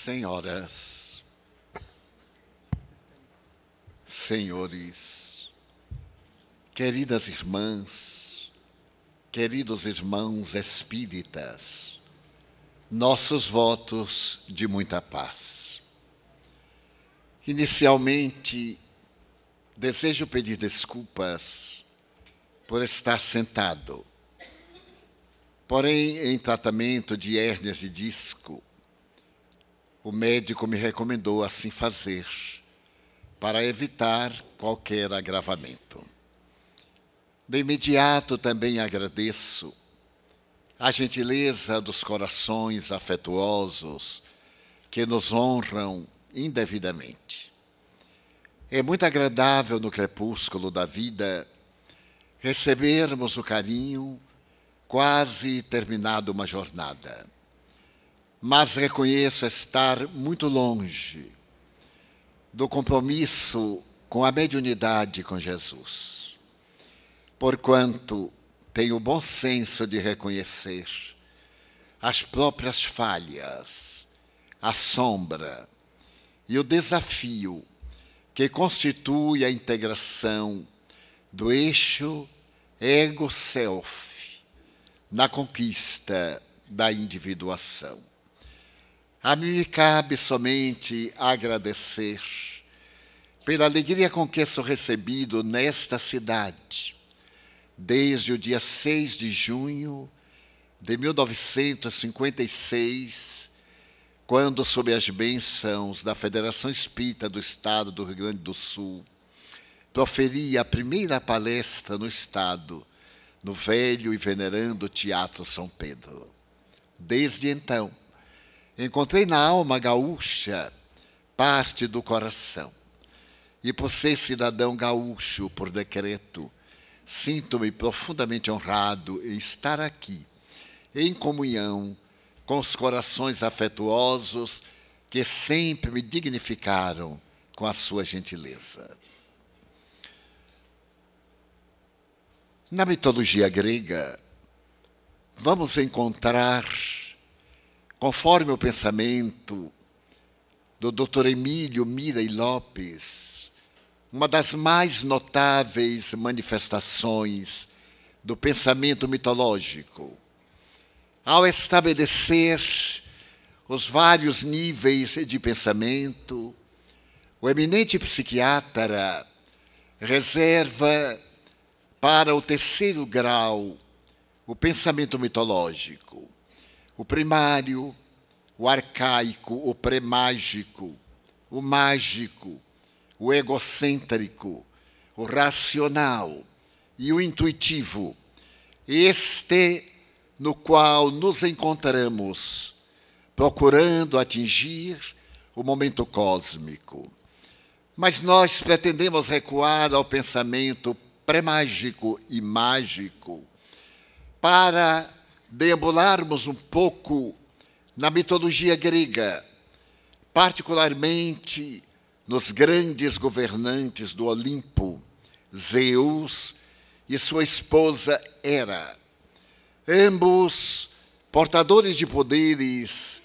senhoras, senhores, queridas irmãs, queridos irmãos espíritas, nossos votos de muita paz. Inicialmente, desejo pedir desculpas por estar sentado, porém, em tratamento de hérnias de disco, o médico me recomendou assim fazer, para evitar qualquer agravamento. De imediato também agradeço a gentileza dos corações afetuosos que nos honram indevidamente. É muito agradável no crepúsculo da vida recebermos o carinho quase terminado uma jornada mas reconheço estar muito longe do compromisso com a mediunidade com Jesus. Porquanto tenho o bom senso de reconhecer as próprias falhas, a sombra e o desafio que constitui a integração do eixo ego-self na conquista da individuação. A mim me cabe somente agradecer pela alegria com que sou recebido nesta cidade, desde o dia 6 de junho de 1956, quando, sob as bênçãos da Federação Espírita do Estado do Rio Grande do Sul, proferi a primeira palestra no Estado, no velho e venerando Teatro São Pedro. Desde então, Encontrei na alma gaúcha parte do coração. E por ser cidadão gaúcho por decreto, sinto-me profundamente honrado em estar aqui, em comunhão com os corações afetuosos que sempre me dignificaram com a sua gentileza. Na mitologia grega, vamos encontrar conforme o pensamento do Dr. Emílio Mira e Lopes, uma das mais notáveis manifestações do pensamento mitológico. Ao estabelecer os vários níveis de pensamento, o eminente psiquiatra reserva para o terceiro grau o pensamento mitológico o primário, o arcaico, o premágico, o mágico, o egocêntrico, o racional e o intuitivo. Este no qual nos encontramos procurando atingir o momento cósmico. Mas nós pretendemos recuar ao pensamento premágico e mágico para deambularmos um pouco na mitologia grega, particularmente nos grandes governantes do Olimpo, Zeus e sua esposa Hera, ambos portadores de poderes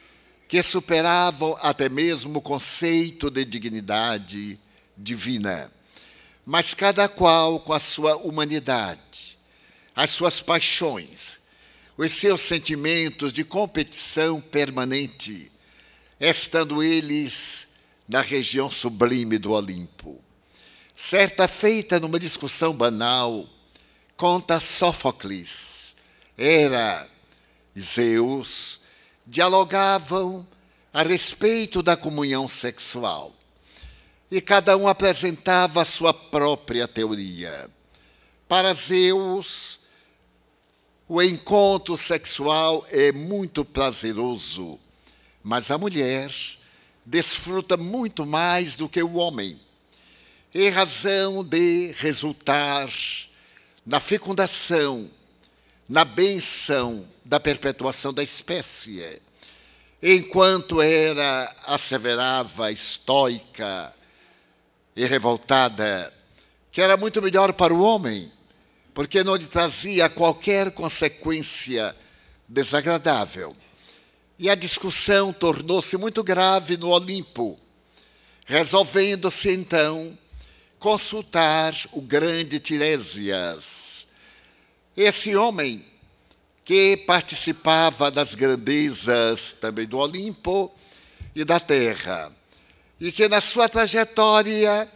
que superavam até mesmo o conceito de dignidade divina, mas cada qual com a sua humanidade, as suas paixões, os seus sentimentos de competição permanente, estando eles na região sublime do Olimpo. Certa feita, numa discussão banal, conta Sófocles, Hera e Zeus dialogavam a respeito da comunhão sexual. E cada um apresentava a sua própria teoria. Para Zeus, o encontro sexual é muito prazeroso, mas a mulher desfruta muito mais do que o homem, em razão de resultar na fecundação, na benção da perpetuação da espécie. Enquanto era asseverava, estoica e revoltada, que era muito melhor para o homem porque não lhe trazia qualquer consequência desagradável. E a discussão tornou-se muito grave no Olimpo, resolvendo-se então consultar o grande Tiresias. Esse homem que participava das grandezas também do Olimpo e da terra, e que na sua trajetória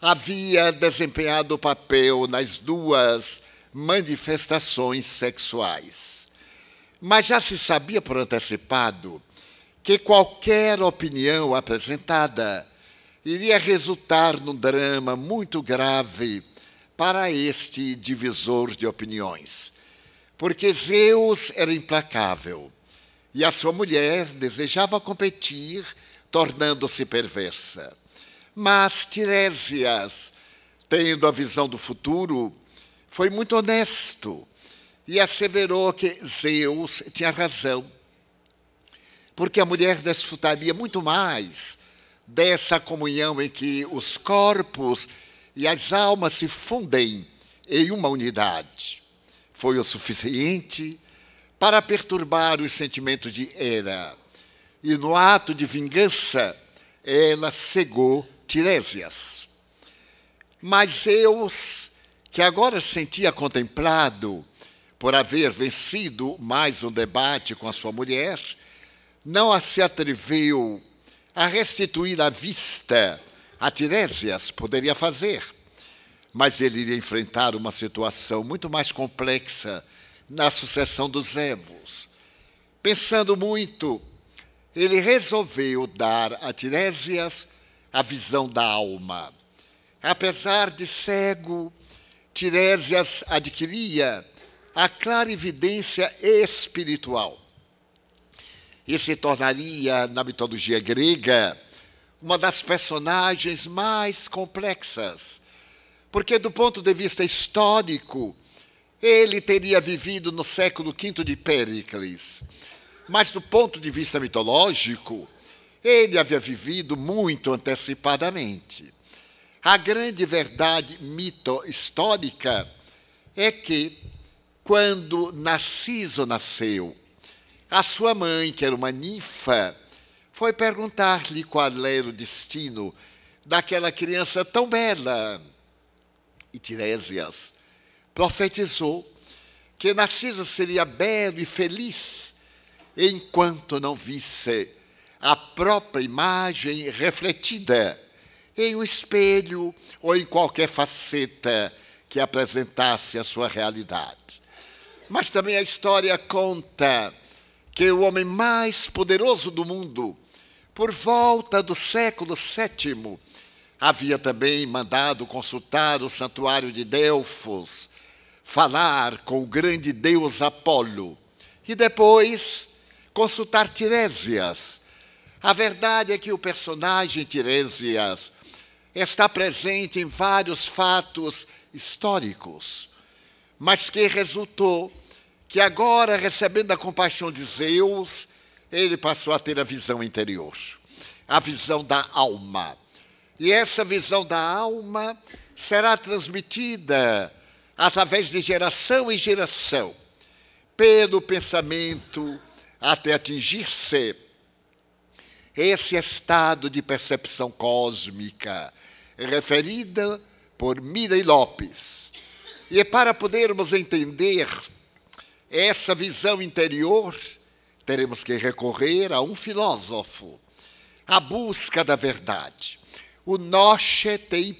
havia desempenhado o papel nas duas manifestações sexuais. Mas já se sabia por antecipado que qualquer opinião apresentada iria resultar num drama muito grave para este divisor de opiniões. Porque Zeus era implacável e a sua mulher desejava competir, tornando-se perversa. Mas Tirésias, tendo a visão do futuro, foi muito honesto e asseverou que Zeus tinha razão, porque a mulher desfrutaria muito mais dessa comunhão em que os corpos e as almas se fundem em uma unidade. Foi o suficiente para perturbar os sentimentos de Hera. E no ato de vingança, ela cegou Tirésias. Mas eu, que agora sentia contemplado por haver vencido mais um debate com a sua mulher, não se atreveu a restituir a vista a Tirésias, poderia fazer, mas ele iria enfrentar uma situação muito mais complexa na sucessão dos Evos. Pensando muito, ele resolveu dar a Tirésias a visão da alma. Apesar de cego, Tiresias adquiria a clarividência espiritual e se tornaria, na mitologia grega, uma das personagens mais complexas, porque, do ponto de vista histórico, ele teria vivido no século V de Péricles. Mas, do ponto de vista mitológico, ele havia vivido muito antecipadamente. A grande verdade mito-histórica é que, quando Narciso nasceu, a sua mãe, que era uma ninfa, foi perguntar-lhe qual era o destino daquela criança tão bela. E Tirésias profetizou que Narciso seria belo e feliz enquanto não visse a própria imagem refletida em um espelho ou em qualquer faceta que apresentasse a sua realidade. Mas também a história conta que o homem mais poderoso do mundo, por volta do século VII, havia também mandado consultar o santuário de Delfos, falar com o grande deus Apolo, e depois consultar Tirésias, a verdade é que o personagem Tiresias está presente em vários fatos históricos, mas que resultou que agora, recebendo a compaixão de Zeus, ele passou a ter a visão interior, a visão da alma. E essa visão da alma será transmitida através de geração em geração, pelo pensamento, até atingir-se esse estado de percepção cósmica, referida por e Lopes. E para podermos entender essa visão interior, teremos que recorrer a um filósofo, a busca da verdade. O nosce te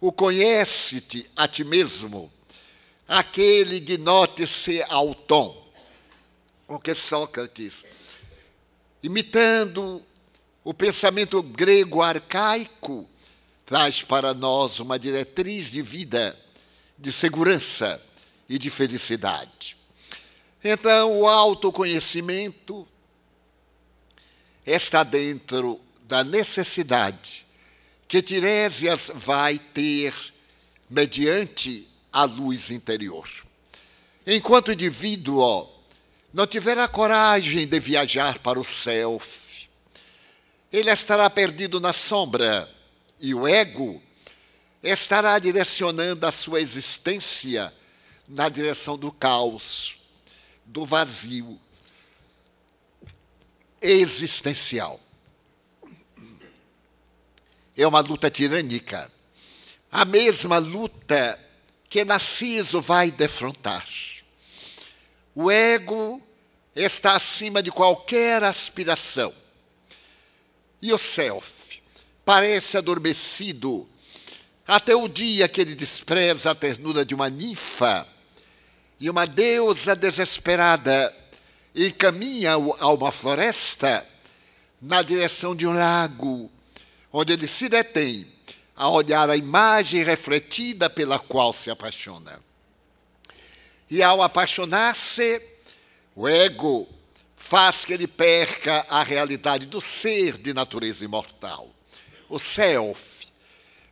o conhece-te a ti mesmo, aquele gnote-se ao tom. o que Sócrates imitando o pensamento grego arcaico, traz para nós uma diretriz de vida, de segurança e de felicidade. Então, o autoconhecimento está dentro da necessidade que Tiresias vai ter mediante a luz interior. Enquanto indivíduo não tiver a coragem de viajar para o self, ele estará perdido na sombra e o ego estará direcionando a sua existência na direção do caos, do vazio existencial. É uma luta tirânica, a mesma luta que Narciso vai defrontar. O ego está acima de qualquer aspiração. E o self parece adormecido até o dia que ele despreza a ternura de uma ninfa e uma deusa desesperada e caminha a uma floresta na direção de um lago, onde ele se detém a olhar a imagem refletida pela qual se apaixona. E ao apaixonar-se, o ego faz que ele perca a realidade do ser de natureza imortal, o self.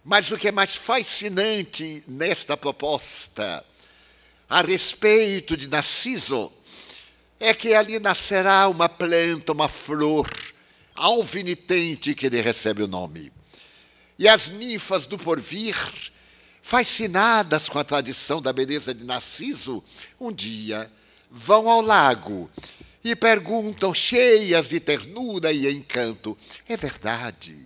Mas o que é mais fascinante nesta proposta a respeito de Narciso é que ali nascerá uma planta, uma flor alvinitente que ele recebe o nome. E as ninfas do porvir, fascinadas com a tradição da beleza de Narciso, um dia vão ao lago e perguntam, cheias de ternura e encanto: É verdade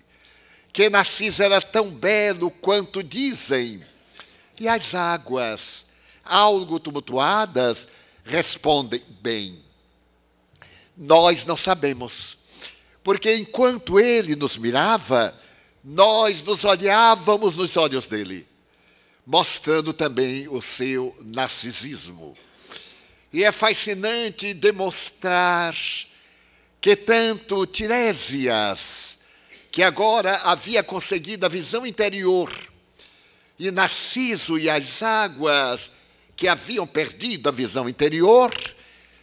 que Narciso era tão belo quanto dizem? E as águas, algo tumultuadas, respondem: Bem, nós não sabemos, porque enquanto ele nos mirava, nós nos olhávamos nos olhos dele, mostrando também o seu narcisismo. E é fascinante demonstrar que tanto Tiresias, que agora havia conseguido a visão interior, e Narciso e as águas, que haviam perdido a visão interior,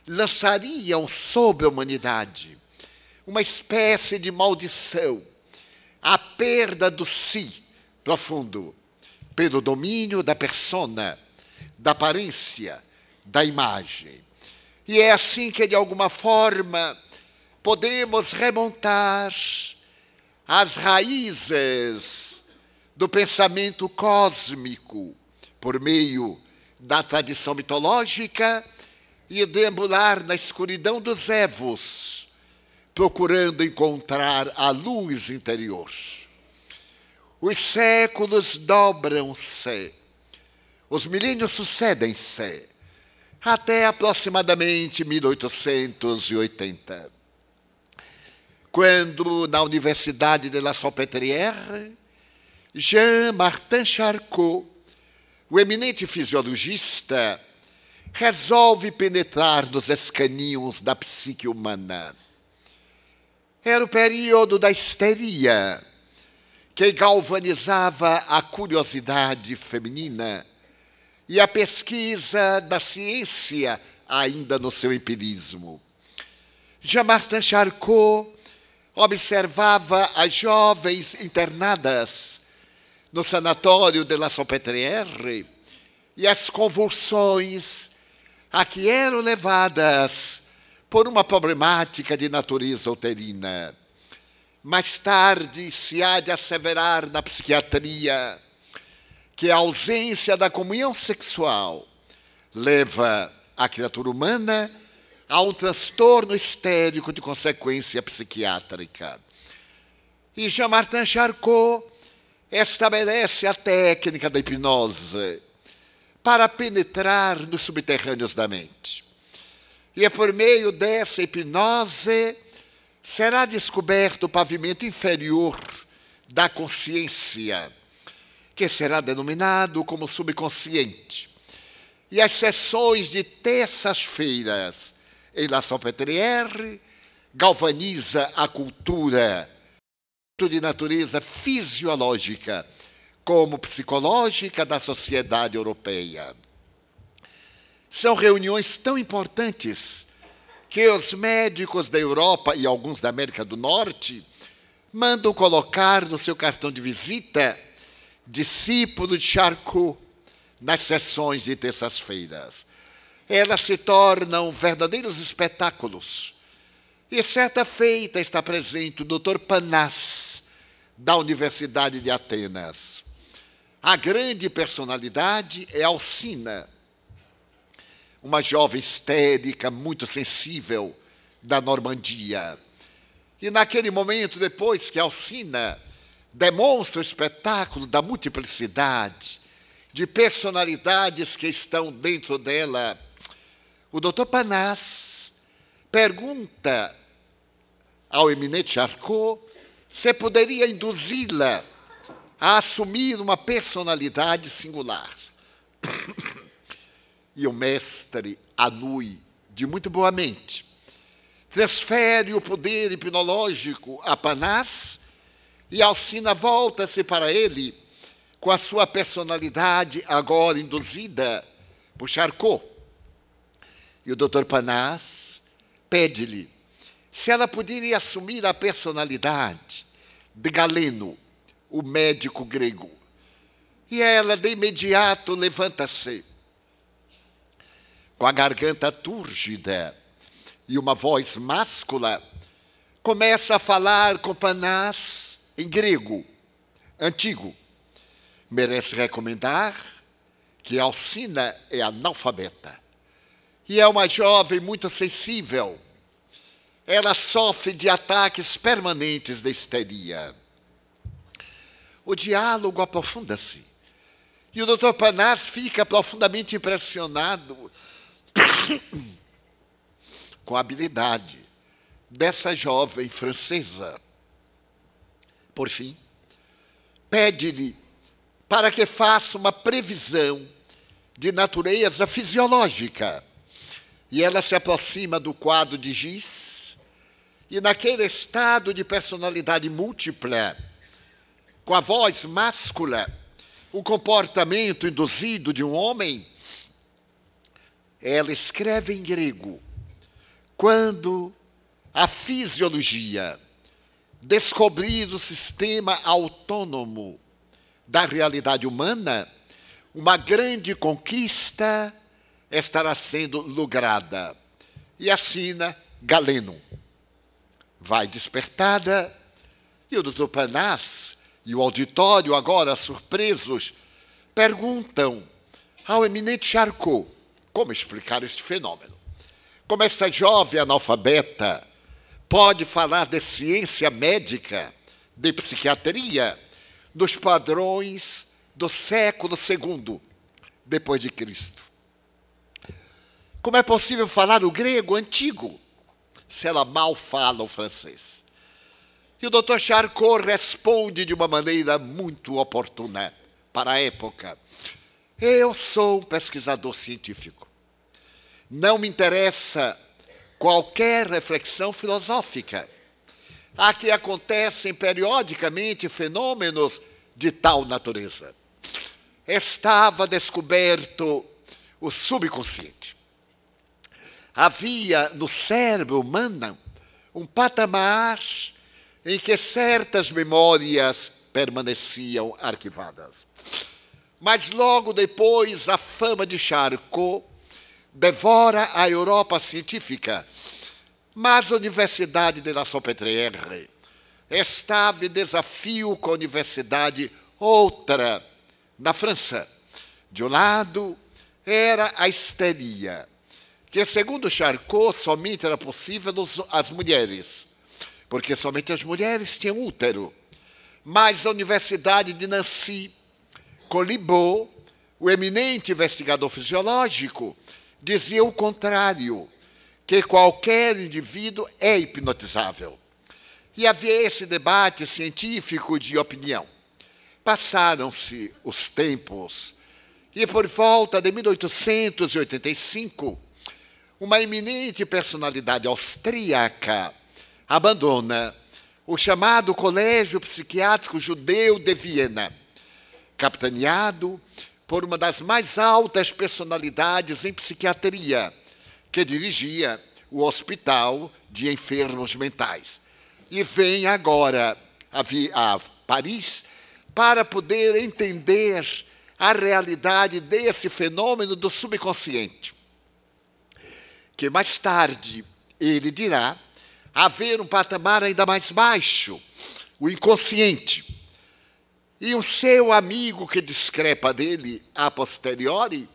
lançariam sobre a humanidade uma espécie de maldição, a perda do si profundo, pelo domínio da persona, da aparência, da imagem. E é assim que, de alguma forma, podemos remontar às raízes do pensamento cósmico por meio da tradição mitológica e deambular na escuridão dos Evos, procurando encontrar a luz interior. Os séculos dobram-se, os milênios sucedem-se até aproximadamente 1880. Quando, na Universidade de la Salpêtrière, Jean-Martin Charcot, o eminente fisiologista, resolve penetrar nos escaninhos da psique humana. Era o período da histeria, que galvanizava a curiosidade feminina e a pesquisa da ciência ainda no seu empirismo. Jean-Martin Charcot observava as jovens internadas no sanatório de La Salpêtrière e as convulsões a que eram levadas por uma problemática de natureza uterina. Mais tarde se há de asseverar na psiquiatria que a ausência da comunhão sexual leva a criatura humana a um transtorno histérico de consequência psiquiátrica. E Jean-Martin Charcot estabelece a técnica da hipnose para penetrar nos subterrâneos da mente. E é por meio dessa hipnose será descoberto o pavimento inferior da consciência que será denominado como subconsciente. E as sessões de terças-feiras em La Salpêtrière galvaniza a cultura de natureza fisiológica como psicológica da sociedade europeia. São reuniões tão importantes que os médicos da Europa e alguns da América do Norte mandam colocar no seu cartão de visita discípulo de Charcot nas sessões de terças-feiras. Elas se tornam verdadeiros espetáculos. E certa feita está presente o Dr. Panas, da Universidade de Atenas. A grande personalidade é Alcina, uma jovem histérica, muito sensível, da Normandia. E naquele momento, depois que Alcina demonstra o espetáculo da multiplicidade, de personalidades que estão dentro dela. O doutor Panas pergunta ao eminente Arcot se poderia induzi-la a assumir uma personalidade singular. E o mestre Anui, de muito boa mente, transfere o poder hipnológico a Panas e Alcina volta-se para ele com a sua personalidade agora induzida por Charcot. E o doutor Panás pede-lhe se ela poderia assumir a personalidade de Galeno, o médico grego. E ela, de imediato, levanta-se, com a garganta túrgida e uma voz máscula, começa a falar com Panás em grego antigo. Merece recomendar que Alcina é analfabeta e é uma jovem muito sensível. Ela sofre de ataques permanentes de histeria. O diálogo aprofunda-se e o Dr. Panas fica profundamente impressionado com a habilidade dessa jovem francesa por fim, pede-lhe para que faça uma previsão de natureza fisiológica. E ela se aproxima do quadro de Giz, e naquele estado de personalidade múltipla, com a voz máscula, o comportamento induzido de um homem, ela escreve em grego, quando a fisiologia descobrir o sistema autônomo da realidade humana, uma grande conquista estará sendo lograda. E assina Galeno. Vai despertada, e o doutor Panás e o auditório, agora surpresos, perguntam ao eminente Charcot como explicar este fenômeno. Como essa jovem analfabeta pode falar de ciência médica, de psiquiatria, dos padrões do século II depois de Cristo. Como é possível falar o grego antigo se ela mal fala o francês? E o Dr. Charcot responde de uma maneira muito oportuna para a época. Eu sou um pesquisador científico. Não me interessa qualquer reflexão filosófica. Aqui acontecem periodicamente fenômenos de tal natureza. Estava descoberto o subconsciente. Havia no cérebro humano um patamar em que certas memórias permaneciam arquivadas. Mas logo depois a fama de Charcot devora a Europa científica. Mas a Universidade de la Salpêtrière estava em desafio com a Universidade outra na França. De um lado, era a histeria, que, segundo Charcot, somente era possível às mulheres, porque somente as mulheres tinham útero. Mas a Universidade de Nancy colibou o eminente investigador fisiológico dizia o contrário, que qualquer indivíduo é hipnotizável. E havia esse debate científico de opinião. Passaram-se os tempos, e por volta de 1885, uma eminente personalidade austríaca abandona o chamado Colégio Psiquiátrico Judeu de Viena, capitaneado por uma das mais altas personalidades em psiquiatria, que dirigia o Hospital de Enfermos Mentais. E vem agora a, a Paris para poder entender a realidade desse fenômeno do subconsciente. Que mais tarde ele dirá haver um patamar ainda mais baixo, o inconsciente e o seu amigo que discrepa dele a posteriori,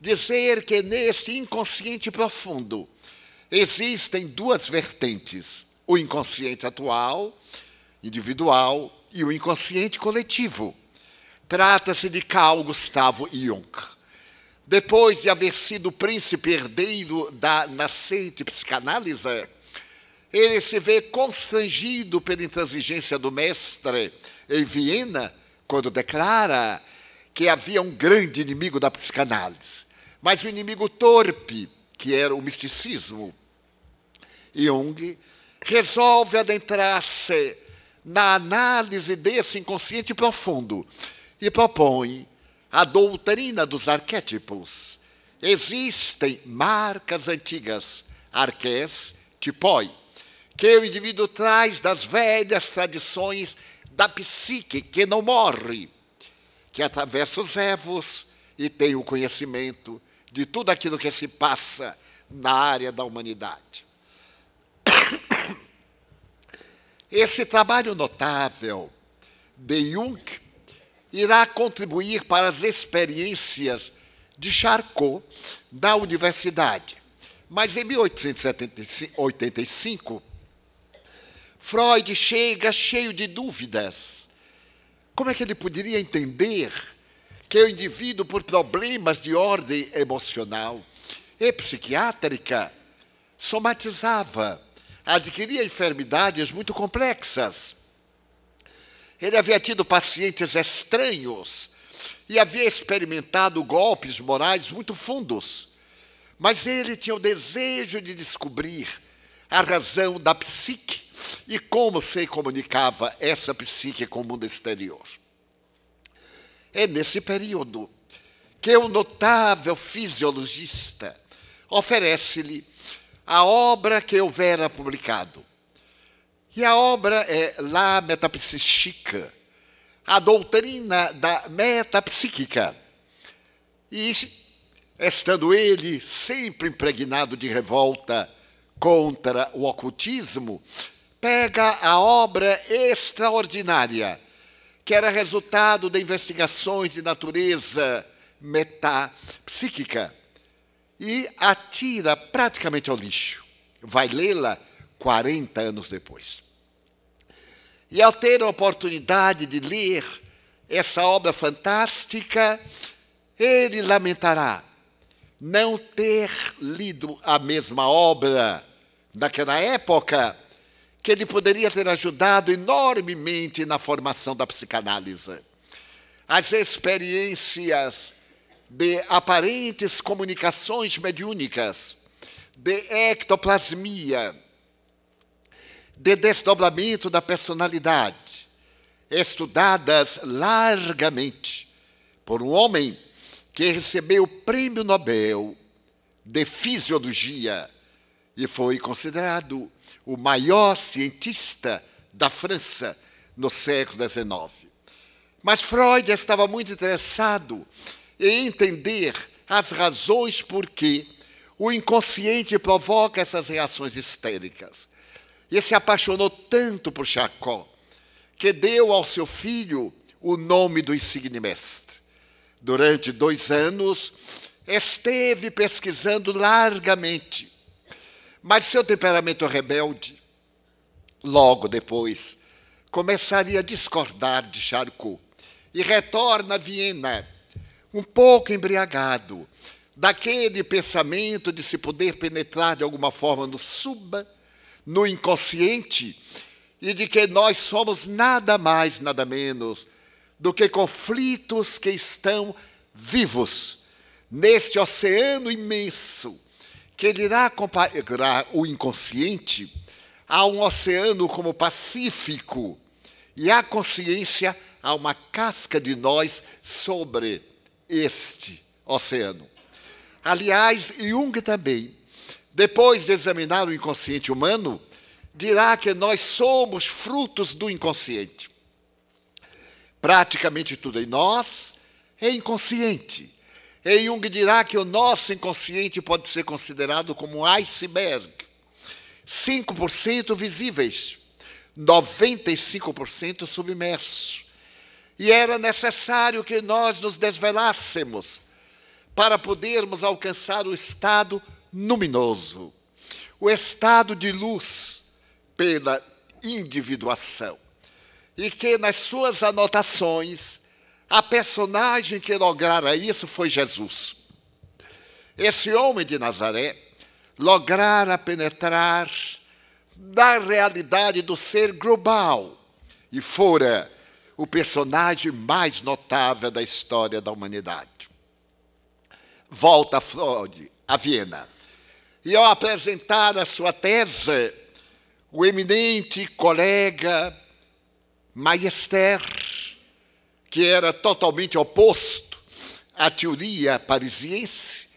dizer que nesse inconsciente profundo existem duas vertentes: o inconsciente atual, individual, e o inconsciente coletivo. Trata-se de Carl Gustavo Jung. Depois de haver sido príncipe herdeiro da nascente psicanálise, ele se vê constrangido pela intransigência do mestre em Viena quando declara que havia um grande inimigo da psicanálise, mas o um inimigo torpe, que era o misticismo. Jung resolve adentrar-se na análise desse inconsciente profundo e propõe a doutrina dos arquétipos. Existem marcas antigas, arqués, tipói, que o indivíduo traz das velhas tradições da psique que não morre, que atravessa os évos e tem o conhecimento de tudo aquilo que se passa na área da humanidade. Esse trabalho notável de Jung irá contribuir para as experiências de Charcot da universidade. Mas em 1885, Freud chega cheio de dúvidas. Como é que ele poderia entender que o é indivíduo, por problemas de ordem emocional e é psiquiátrica, somatizava, adquiria enfermidades muito complexas? Ele havia tido pacientes estranhos e havia experimentado golpes morais muito fundos. Mas ele tinha o desejo de descobrir a razão da psique e como se comunicava essa psique com o mundo exterior? É nesse período que o um notável fisiologista oferece-lhe a obra que houvera publicado. E a obra é La Metapsíquica, a doutrina da metapsíquica. E, estando ele sempre impregnado de revolta contra o ocultismo, pega a obra extraordinária que era resultado de investigações de natureza metapsíquica e atira praticamente ao lixo. Vai lê-la 40 anos depois. E ao ter a oportunidade de ler essa obra fantástica, ele lamentará não ter lido a mesma obra naquela época que ele poderia ter ajudado enormemente na formação da psicanálise. As experiências de aparentes comunicações mediúnicas, de ectoplasmia, de desdobramento da personalidade, estudadas largamente por um homem que recebeu o Prêmio Nobel de Fisiologia e foi considerado o maior cientista da França no século XIX. Mas Freud estava muito interessado em entender as razões por que o inconsciente provoca essas reações histéricas. E se apaixonou tanto por Chacó que deu ao seu filho o nome do insigne mestre. Durante dois anos, esteve pesquisando largamente mas seu temperamento rebelde, logo depois, começaria a discordar de Charcot e retorna a Viena, um pouco embriagado, daquele pensamento de se poder penetrar de alguma forma no suba, no inconsciente, e de que nós somos nada mais, nada menos do que conflitos que estão vivos neste oceano imenso que ele irá comparar o inconsciente a um oceano como o Pacífico e a consciência a uma casca de nós sobre este oceano. Aliás, Jung também, depois de examinar o inconsciente humano, dirá que nós somos frutos do inconsciente. Praticamente tudo em nós é inconsciente. E Jung dirá que o nosso inconsciente pode ser considerado como um iceberg. 5% visíveis, 95% submersos. E era necessário que nós nos desvelássemos para podermos alcançar o estado luminoso, o estado de luz pela individuação. E que nas suas anotações a personagem que lograra isso foi Jesus. Esse homem de Nazaré lograra penetrar na realidade do ser global e fora o personagem mais notável da história da humanidade. Volta a Freud, a Viena. E ao apresentar a sua tese, o eminente colega Maester que era totalmente oposto à teoria parisiense.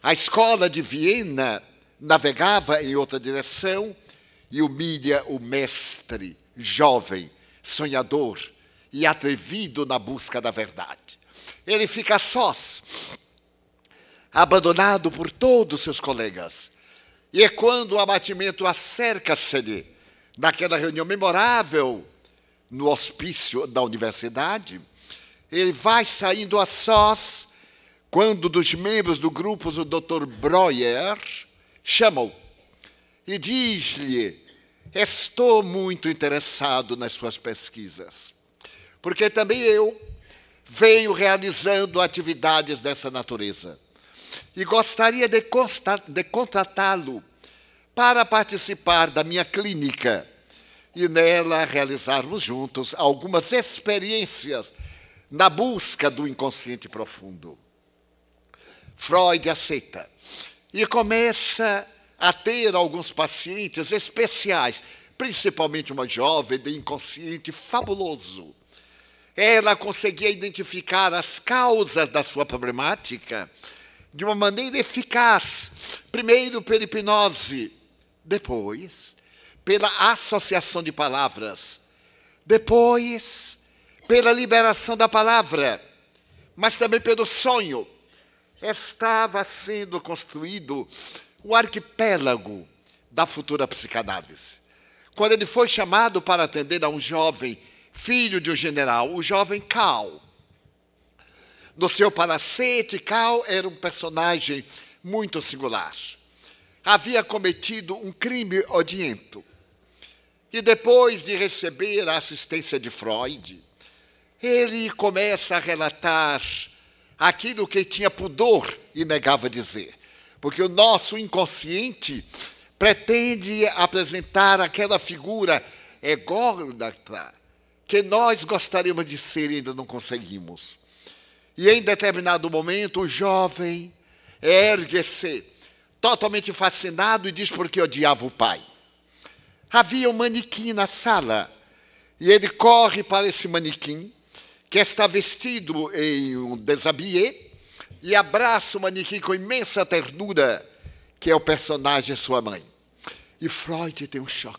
A escola de Viena navegava em outra direção e humilha o mestre jovem, sonhador e atrevido na busca da verdade. Ele fica sós, abandonado por todos seus colegas. E é quando o abatimento acerca-se-lhe, naquela reunião memorável no hospício da universidade, ele vai saindo a sós quando dos membros do grupo o Dr. Breuer chamou e diz-lhe: Estou muito interessado nas suas pesquisas, porque também eu venho realizando atividades dessa natureza e gostaria de, de contratá-lo para participar da minha clínica e nela realizarmos juntos algumas experiências na busca do inconsciente profundo. Freud aceita e começa a ter alguns pacientes especiais, principalmente uma jovem de inconsciente fabuloso. Ela conseguia identificar as causas da sua problemática de uma maneira eficaz, primeiro pela hipnose, depois pela associação de palavras, depois pela liberação da palavra, mas também pelo sonho. Estava sendo construído o arquipélago da futura psicanálise. Quando ele foi chamado para atender a um jovem, filho de um general, o jovem Cal. No seu palacete, Cal era um personagem muito singular. Havia cometido um crime odiento. E depois de receber a assistência de Freud, ele começa a relatar aquilo que tinha pudor e negava dizer. Porque o nosso inconsciente pretende apresentar aquela figura ególatra que nós gostaríamos de ser e ainda não conseguimos. E em determinado momento, o jovem ergue-se, totalmente fascinado, e diz porque odiava o pai. Havia um manequim na sala, e ele corre para esse manequim, que está vestido em um desabillé e abraça o manequim com imensa ternura, que é o personagem sua mãe. E Freud tem um choque.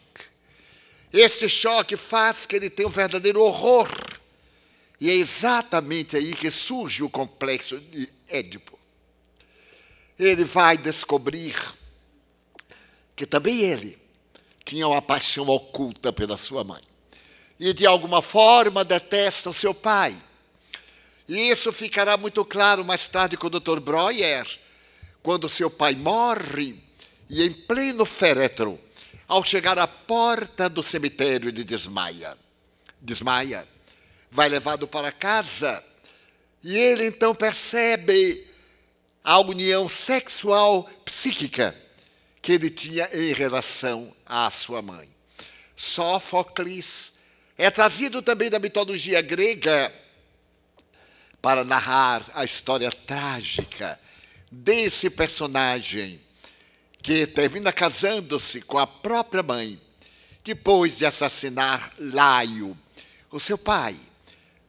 Esse choque faz que ele tenha um verdadeiro horror. E é exatamente aí que surge o complexo de Édipo. Ele vai descobrir que também ele tinha uma paixão oculta pela sua mãe e de alguma forma detesta o seu pai. E isso ficará muito claro mais tarde com o Dr. Breuer, quando seu pai morre e em pleno féretro, ao chegar à porta do cemitério, ele desmaia. Desmaia. Vai levado para casa e ele então percebe a união sexual psíquica que ele tinha em relação à sua mãe. Sófocles é trazido também da mitologia grega para narrar a história trágica desse personagem que termina casando-se com a própria mãe depois de assassinar Laio, o seu pai.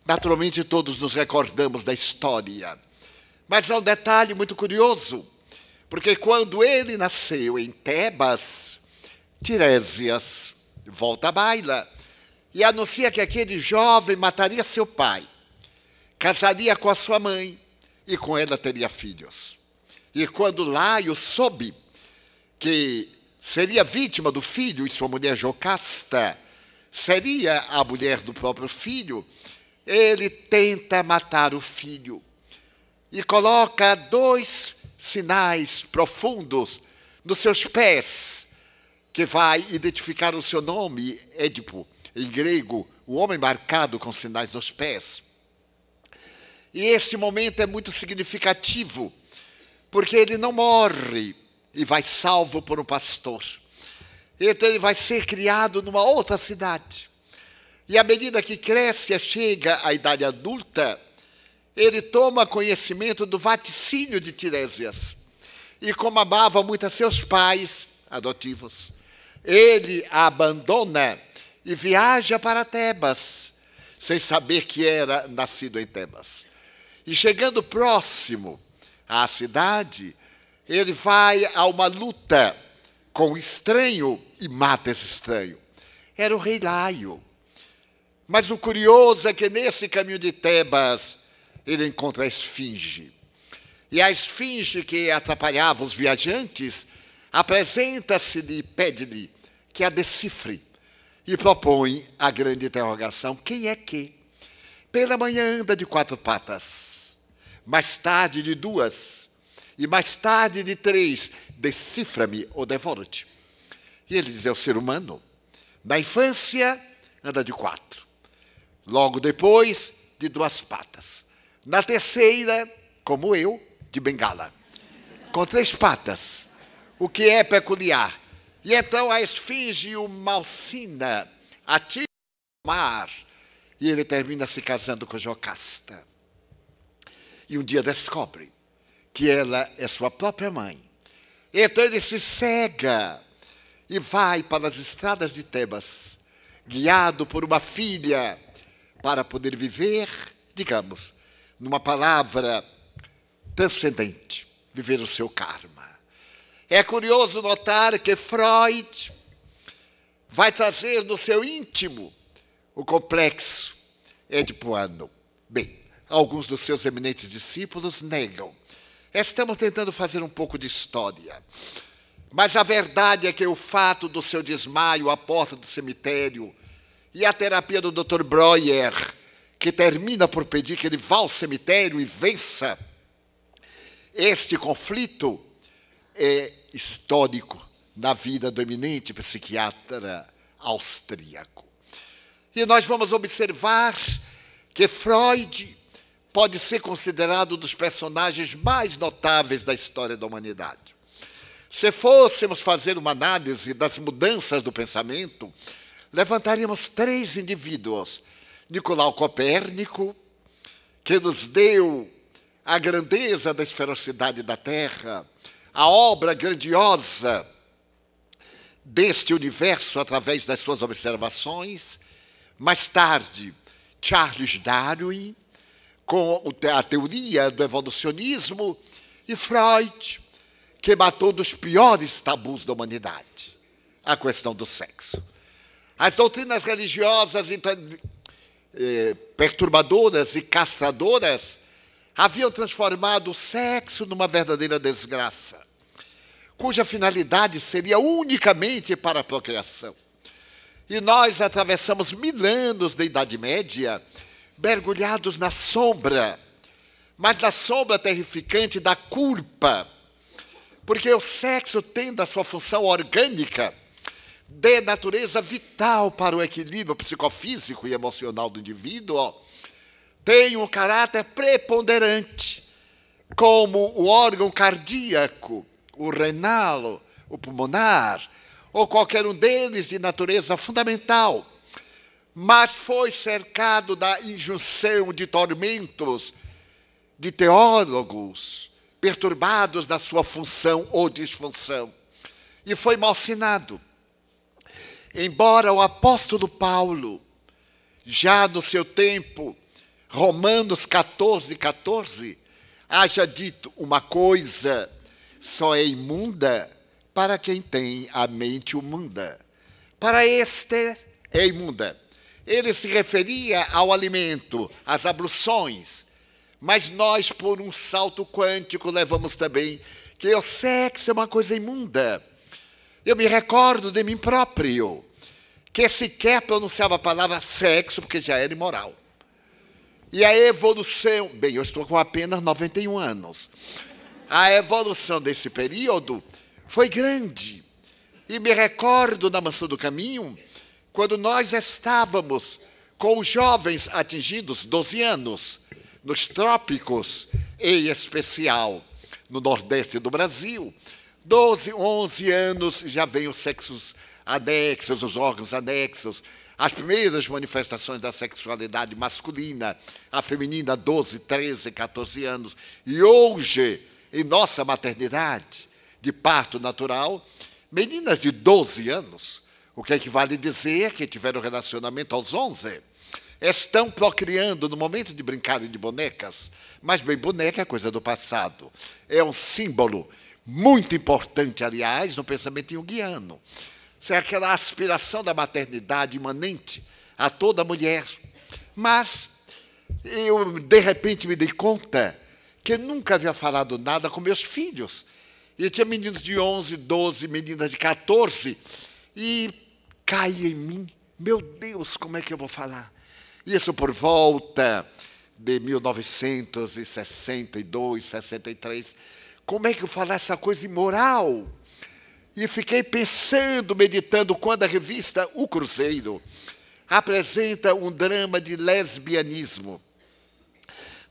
Naturalmente, todos nos recordamos da história. Mas há um detalhe muito curioso, porque quando ele nasceu em Tebas, Tiresias volta à baila e anuncia que aquele jovem mataria seu pai, casaria com a sua mãe e com ela teria filhos. E quando Laio soube que seria vítima do filho e sua mulher Jocasta seria a mulher do próprio filho, ele tenta matar o filho e coloca dois sinais profundos nos seus pés, que vai identificar o seu nome, Édipo, em grego, o homem marcado com sinais nos pés. E esse momento é muito significativo, porque ele não morre e vai salvo por um pastor. Então ele vai ser criado numa outra cidade. E à medida que cresce e chega à idade adulta, ele toma conhecimento do vaticínio de Tirésias. E como amava muito a seus pais adotivos, ele abandona e viaja para Tebas, sem saber que era nascido em Tebas. E chegando próximo à cidade, ele vai a uma luta com o estranho e mata esse estranho. Era o rei Laio. Mas o curioso é que nesse caminho de Tebas, ele encontra a esfinge. E a esfinge que atrapalhava os viajantes apresenta-se-lhe e pede-lhe que a decifre e propõe a grande interrogação: quem é que? Pela manhã anda de quatro patas, mais tarde de duas, e mais tarde de três, decifra-me ou devoro-te. E ele diz: é o ser humano. Na infância, anda de quatro. Logo depois, de duas patas. Na terceira, como eu, de bengala. Com três patas. O que é peculiar? E então a esfinge o malsina, atira ao mar, e ele termina se casando com Jocasta. E um dia descobre que ela é sua própria mãe. Então ele se cega e vai para as estradas de Tebas, guiado por uma filha, para poder viver, digamos, numa palavra transcendente, viver o seu karma. É curioso notar que Freud vai trazer no seu íntimo o complexo edipoano. Bem, alguns dos seus eminentes discípulos negam. Estamos tentando fazer um pouco de história. Mas a verdade é que o fato do seu desmaio à porta do cemitério e a terapia do Dr. Breuer, que termina por pedir que ele vá ao cemitério e vença este conflito, é histórico na vida do eminente psiquiatra austríaco. E nós vamos observar que Freud pode ser considerado um dos personagens mais notáveis da história da humanidade. Se fôssemos fazer uma análise das mudanças do pensamento, levantaríamos três indivíduos: Nicolau Copérnico, que nos deu a grandeza da esferocidade da Terra, a obra grandiosa deste universo através das suas observações. Mais tarde, Charles Darwin, com a teoria do evolucionismo, e Freud, que matou um dos piores tabus da humanidade, a questão do sexo. As doutrinas religiosas então, eh, perturbadoras e castradoras haviam transformado o sexo numa verdadeira desgraça, cuja finalidade seria unicamente para a procriação. E nós atravessamos mil anos da Idade Média mergulhados na sombra, mas na sombra terrificante da culpa, porque o sexo tem da sua função orgânica de natureza vital para o equilíbrio psicofísico e emocional do indivíduo tem um caráter preponderante, como o órgão cardíaco, o renal, o pulmonar, ou qualquer um deles de natureza fundamental, mas foi cercado da injunção de tormentos de teólogos perturbados da sua função ou disfunção e foi malsinado. Embora o apóstolo Paulo, já no seu tempo, Romanos 14, 14, haja dito uma coisa só é imunda para quem tem a mente imunda. Para este é imunda. Ele se referia ao alimento, às abluções. Mas nós, por um salto quântico, levamos também que o sexo é uma coisa imunda. Eu me recordo de mim próprio, que sequer pronunciava a palavra sexo, porque já era imoral. E a evolução, bem, eu estou com apenas 91 anos. A evolução desse período foi grande. E me recordo na Mansão do Caminho, quando nós estávamos com os jovens atingidos 12 anos, nos trópicos, em especial no nordeste do Brasil, 12, 11 anos já vem os sexos anexos, os órgãos anexos, as primeiras manifestações da sexualidade masculina, a feminina, 12, 13, 14 anos. E hoje, em nossa maternidade de parto natural, meninas de 12 anos, o que equivale dizer que tiveram relacionamento aos 11, estão procriando no momento de brincarem de bonecas. Mas, bem, boneca é coisa do passado. É um símbolo muito importante, aliás, no pensamento junguiano era é aquela aspiração da maternidade imanente a toda mulher. Mas eu, de repente, me dei conta que nunca havia falado nada com meus filhos. E tinha meninos de 11, 12, meninas de 14, e caía em mim. Meu Deus, como é que eu vou falar? Isso por volta de 1962, 63. Como é que eu falar essa coisa imoral? E fiquei pensando, meditando, quando a revista O Cruzeiro apresenta um drama de lesbianismo.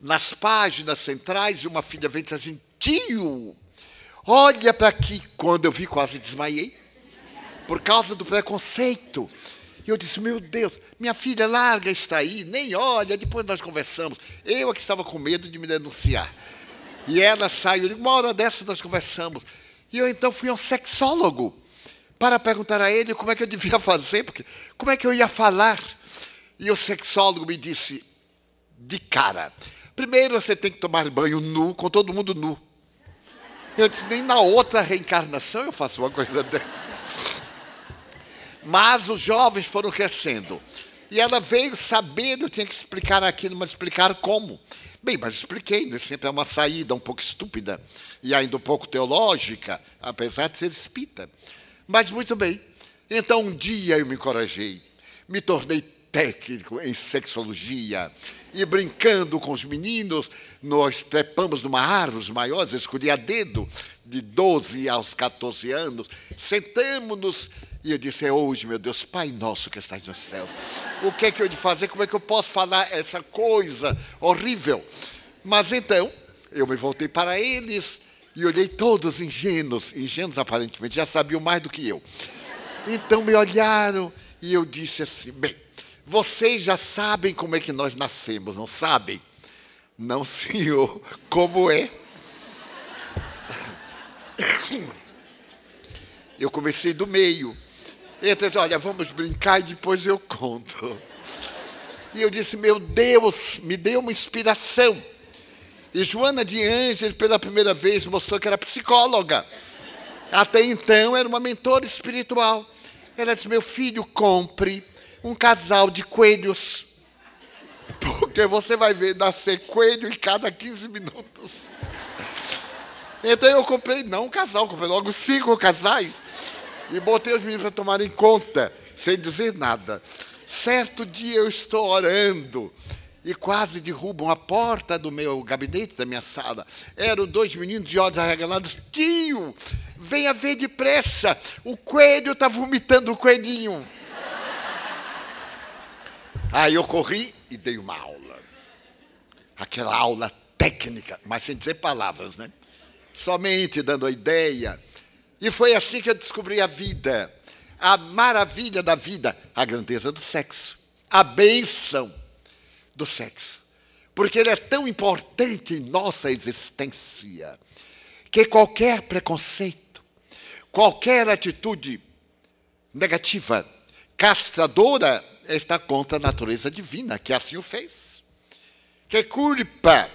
Nas páginas centrais, uma filha vem diz assim: tio, olha para aqui. Quando eu vi, quase desmaiei, por causa do preconceito. E eu disse: Meu Deus, minha filha larga está aí, nem olha, depois nós conversamos. Eu é que estava com medo de me denunciar. E ela saiu, eu digo, uma hora dessa nós conversamos. E eu então fui ao sexólogo para perguntar a ele como é que eu devia fazer, porque como é que eu ia falar. E o sexólogo me disse, de cara, primeiro você tem que tomar banho nu, com todo mundo nu. Eu disse, nem na outra reencarnação eu faço uma coisa dessa. Mas os jovens foram crescendo. E ela veio sabendo, eu tinha que explicar aquilo, mas explicar como. Bem, mas expliquei, né? sempre é uma saída um pouco estúpida e ainda um pouco teológica, apesar de ser espita. Mas muito bem. Então um dia eu me encorajei, me tornei técnico em sexologia e brincando com os meninos, nós trepamos numa árvore maior, escolhi a dedo, de 12 aos 14 anos, sentamos-nos e eu disse: É hoje, meu Deus, Pai nosso que estás nos céus. O que é que eu de fazer? Como é que eu posso falar essa coisa horrível? Mas então, eu me voltei para eles e olhei todos ingênuos, ingênuos aparentemente, já sabiam mais do que eu. Então me olharam e eu disse assim: Bem, vocês já sabem como é que nós nascemos, não sabem? Não, senhor, como é? Eu comecei do meio. Então, olha, vamos brincar e depois eu conto. E eu disse, meu Deus, me deu uma inspiração. E Joana de Anjos, pela primeira vez, mostrou que era psicóloga. Até então era uma mentora espiritual. Ela disse: Meu filho, compre um casal de coelhos. Porque você vai ver nascer coelho em cada 15 minutos. Então eu comprei, não um casal, comprei logo cinco casais e botei os meninos a tomarem conta, sem dizer nada. Certo dia eu estou orando e quase derrubam a porta do meu gabinete, da minha sala. Eram dois meninos de olhos arregalados. Tio, venha ver depressa, o coelho está vomitando o coelhinho. Aí eu corri e dei uma aula. Aquela aula técnica, mas sem dizer palavras, né? Somente dando a ideia e foi assim que eu descobri a vida, a maravilha da vida, a grandeza do sexo, a benção do sexo. Porque ele é tão importante em nossa existência que qualquer preconceito, qualquer atitude negativa, castradora, está contra a natureza divina, que assim o fez. Que culpa!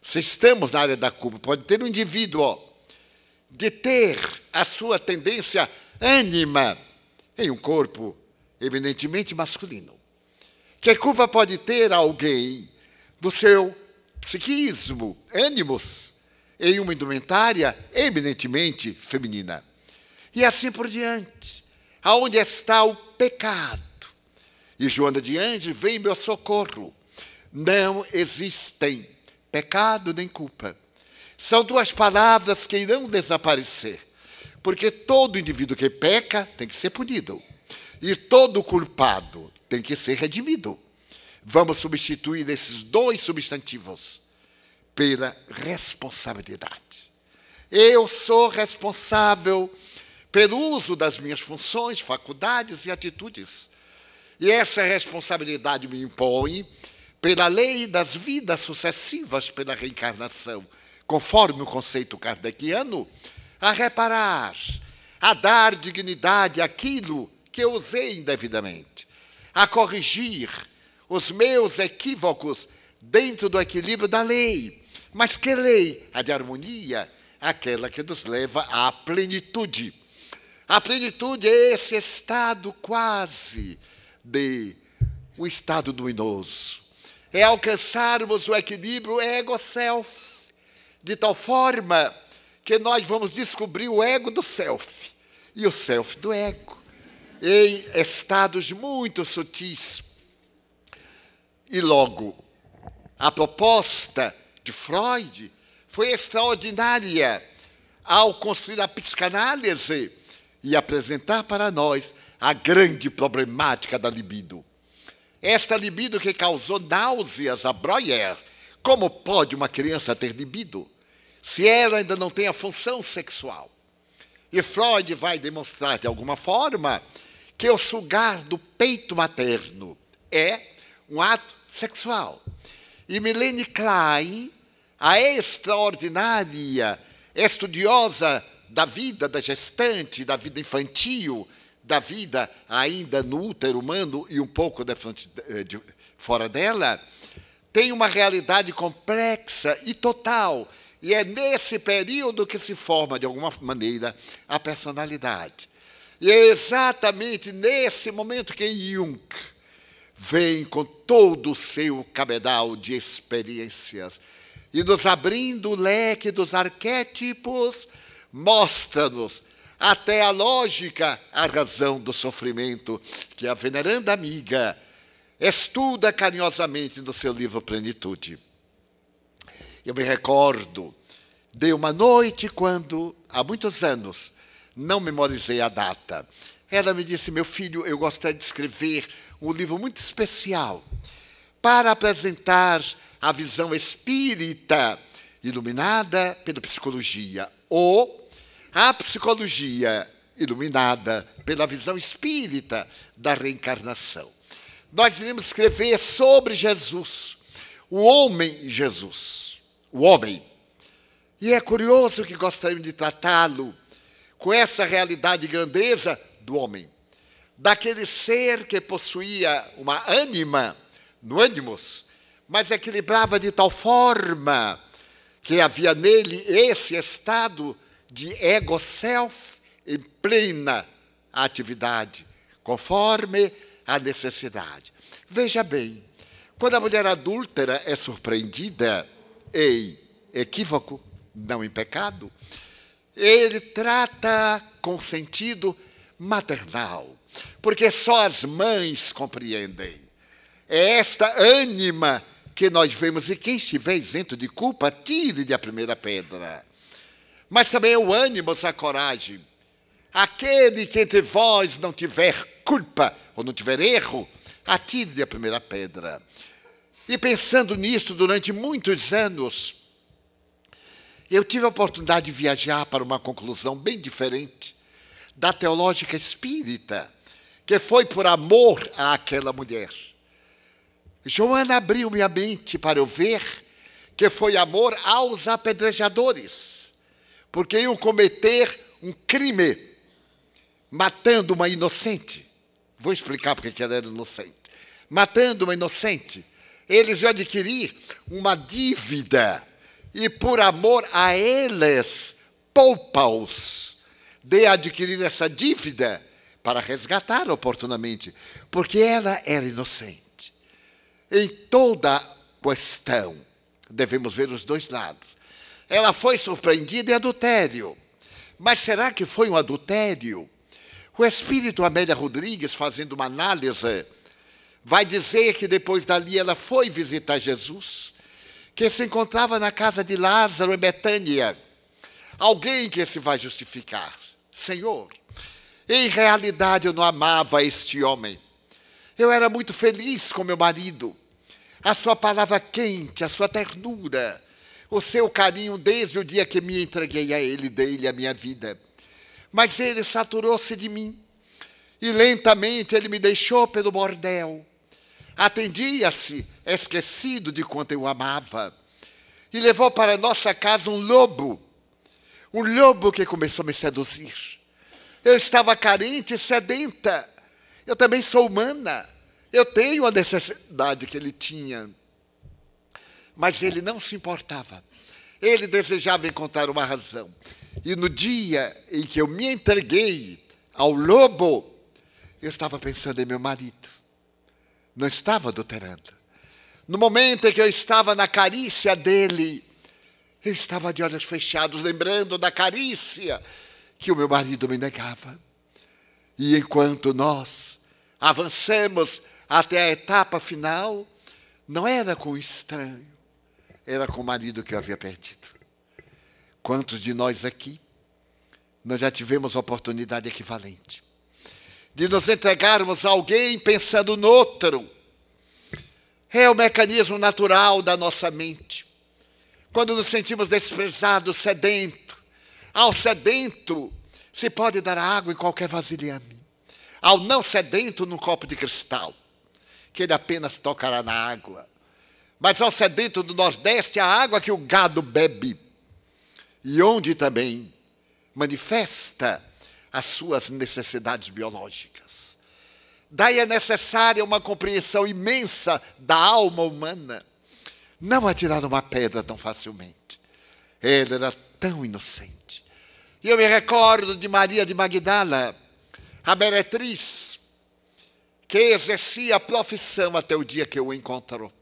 Se estamos na área da culpa, pode ter um indivíduo de ter a sua tendência ânima em um corpo eminentemente masculino. Que culpa pode ter alguém do seu psiquismo, ânimos, em uma indumentária eminentemente feminina? E assim por diante. Aonde está o pecado? E Joana de Anjos vem meu socorro. Não existem pecado nem culpa são duas palavras que irão desaparecer, porque todo indivíduo que peca tem que ser punido, e todo culpado tem que ser redimido. Vamos substituir esses dois substantivos pela responsabilidade. Eu sou responsável pelo uso das minhas funções, faculdades e atitudes. E essa responsabilidade me impõe pela lei das vidas sucessivas pela reencarnação conforme o conceito kardeciano, a reparar, a dar dignidade àquilo que eu usei indevidamente, a corrigir os meus equívocos dentro do equilíbrio da lei. Mas que lei? A de harmonia, aquela que nos leva à plenitude. A plenitude é esse estado quase de o um estado luminoso. É alcançarmos o equilíbrio ego-self de tal forma que nós vamos descobrir o ego do self e o self do ego, em estados muito sutis. E logo, a proposta de Freud foi extraordinária ao construir a psicanálise e apresentar para nós a grande problemática da libido. Esta libido que causou náuseas a Breuer como pode uma criança ter libido se ela ainda não tem a função sexual? E Freud vai demonstrar, de alguma forma, que o sugar do peito materno é um ato sexual. E Milene Klein, a extraordinária estudiosa da vida da gestante, da vida infantil, da vida ainda no útero humano e um pouco de, eh, de, fora dela, tem uma realidade complexa e total. E é nesse período que se forma, de alguma maneira, a personalidade. E é exatamente nesse momento que Jung vem com todo o seu cabedal de experiências e nos abrindo o leque dos arquétipos, mostra-nos até a lógica, a razão do sofrimento que a veneranda amiga estuda carinhosamente no seu livro Plenitude. Eu me recordo de uma noite quando, há muitos anos, não memorizei a data. Ela me disse: Meu filho, eu gostaria de escrever um livro muito especial para apresentar a visão espírita iluminada pela psicologia ou a psicologia iluminada pela visão espírita da reencarnação nós iremos escrever sobre Jesus, o homem Jesus, o homem. E é curioso que gostaríamos de tratá-lo com essa realidade e grandeza do homem, daquele ser que possuía uma ânima, no ânimos, mas equilibrava de tal forma que havia nele esse estado de ego-self em plena atividade, conforme a necessidade. Veja bem, quando a mulher adúltera é surpreendida em equívoco, não em pecado, ele trata com sentido maternal, porque só as mães compreendem. É esta ânima que nós vemos, e quem estiver isento de culpa, tire-lhe a primeira pedra. Mas também é o ânimo, essa coragem Aquele que entre vós não tiver culpa ou não tiver erro, atire a primeira pedra. E pensando nisso durante muitos anos, eu tive a oportunidade de viajar para uma conclusão bem diferente da teológica espírita, que foi por amor àquela mulher. Joana abriu minha mente para eu ver que foi amor aos apedrejadores, porque iam cometer um crime matando uma inocente. Vou explicar porque ela era inocente. Matando uma inocente, eles iam adquirir uma dívida e, por amor a eles, poupa-os de adquirir essa dívida para resgatar oportunamente, porque ela era inocente. Em toda questão, devemos ver os dois lados. Ela foi surpreendida em adultério. Mas será que foi um adultério o espírito Amélia Rodrigues, fazendo uma análise, vai dizer que depois dali ela foi visitar Jesus, que se encontrava na casa de Lázaro em Betânia. Alguém que se vai justificar. Senhor, em realidade eu não amava este homem. Eu era muito feliz com meu marido. A sua palavra quente, a sua ternura, o seu carinho desde o dia que me entreguei a ele, dele a minha vida mas ele saturou-se de mim. E lentamente ele me deixou pelo bordel. Atendia-se, esquecido de quanto eu amava. E levou para nossa casa um lobo, um lobo que começou a me seduzir. Eu estava carente e sedenta. Eu também sou humana. Eu tenho a necessidade que ele tinha. Mas ele não se importava. Ele desejava encontrar uma razão. E no dia em que eu me entreguei ao lobo, eu estava pensando em meu marido. Não estava adulterando. No momento em que eu estava na carícia dele, eu estava de olhos fechados, lembrando da carícia que o meu marido me negava. E enquanto nós avancemos até a etapa final, não era com o estranho, era com o marido que eu havia perdido. Quantos de nós aqui, nós já tivemos oportunidade equivalente de nos entregarmos a alguém pensando no outro? É o mecanismo natural da nossa mente. Quando nos sentimos desprezados, sedento, ao sedento se pode dar água em qualquer vasilhame, ao não sedento num copo de cristal, que ele apenas tocará na água. Mas ao sedento do Nordeste, a água que o gado bebe e onde também manifesta as suas necessidades biológicas. Daí é necessária uma compreensão imensa da alma humana. Não atirar uma pedra tão facilmente. Ele era tão inocente. E eu me recordo de Maria de Magdala, a meretriz, que exercia a profissão até o dia que o encontrou.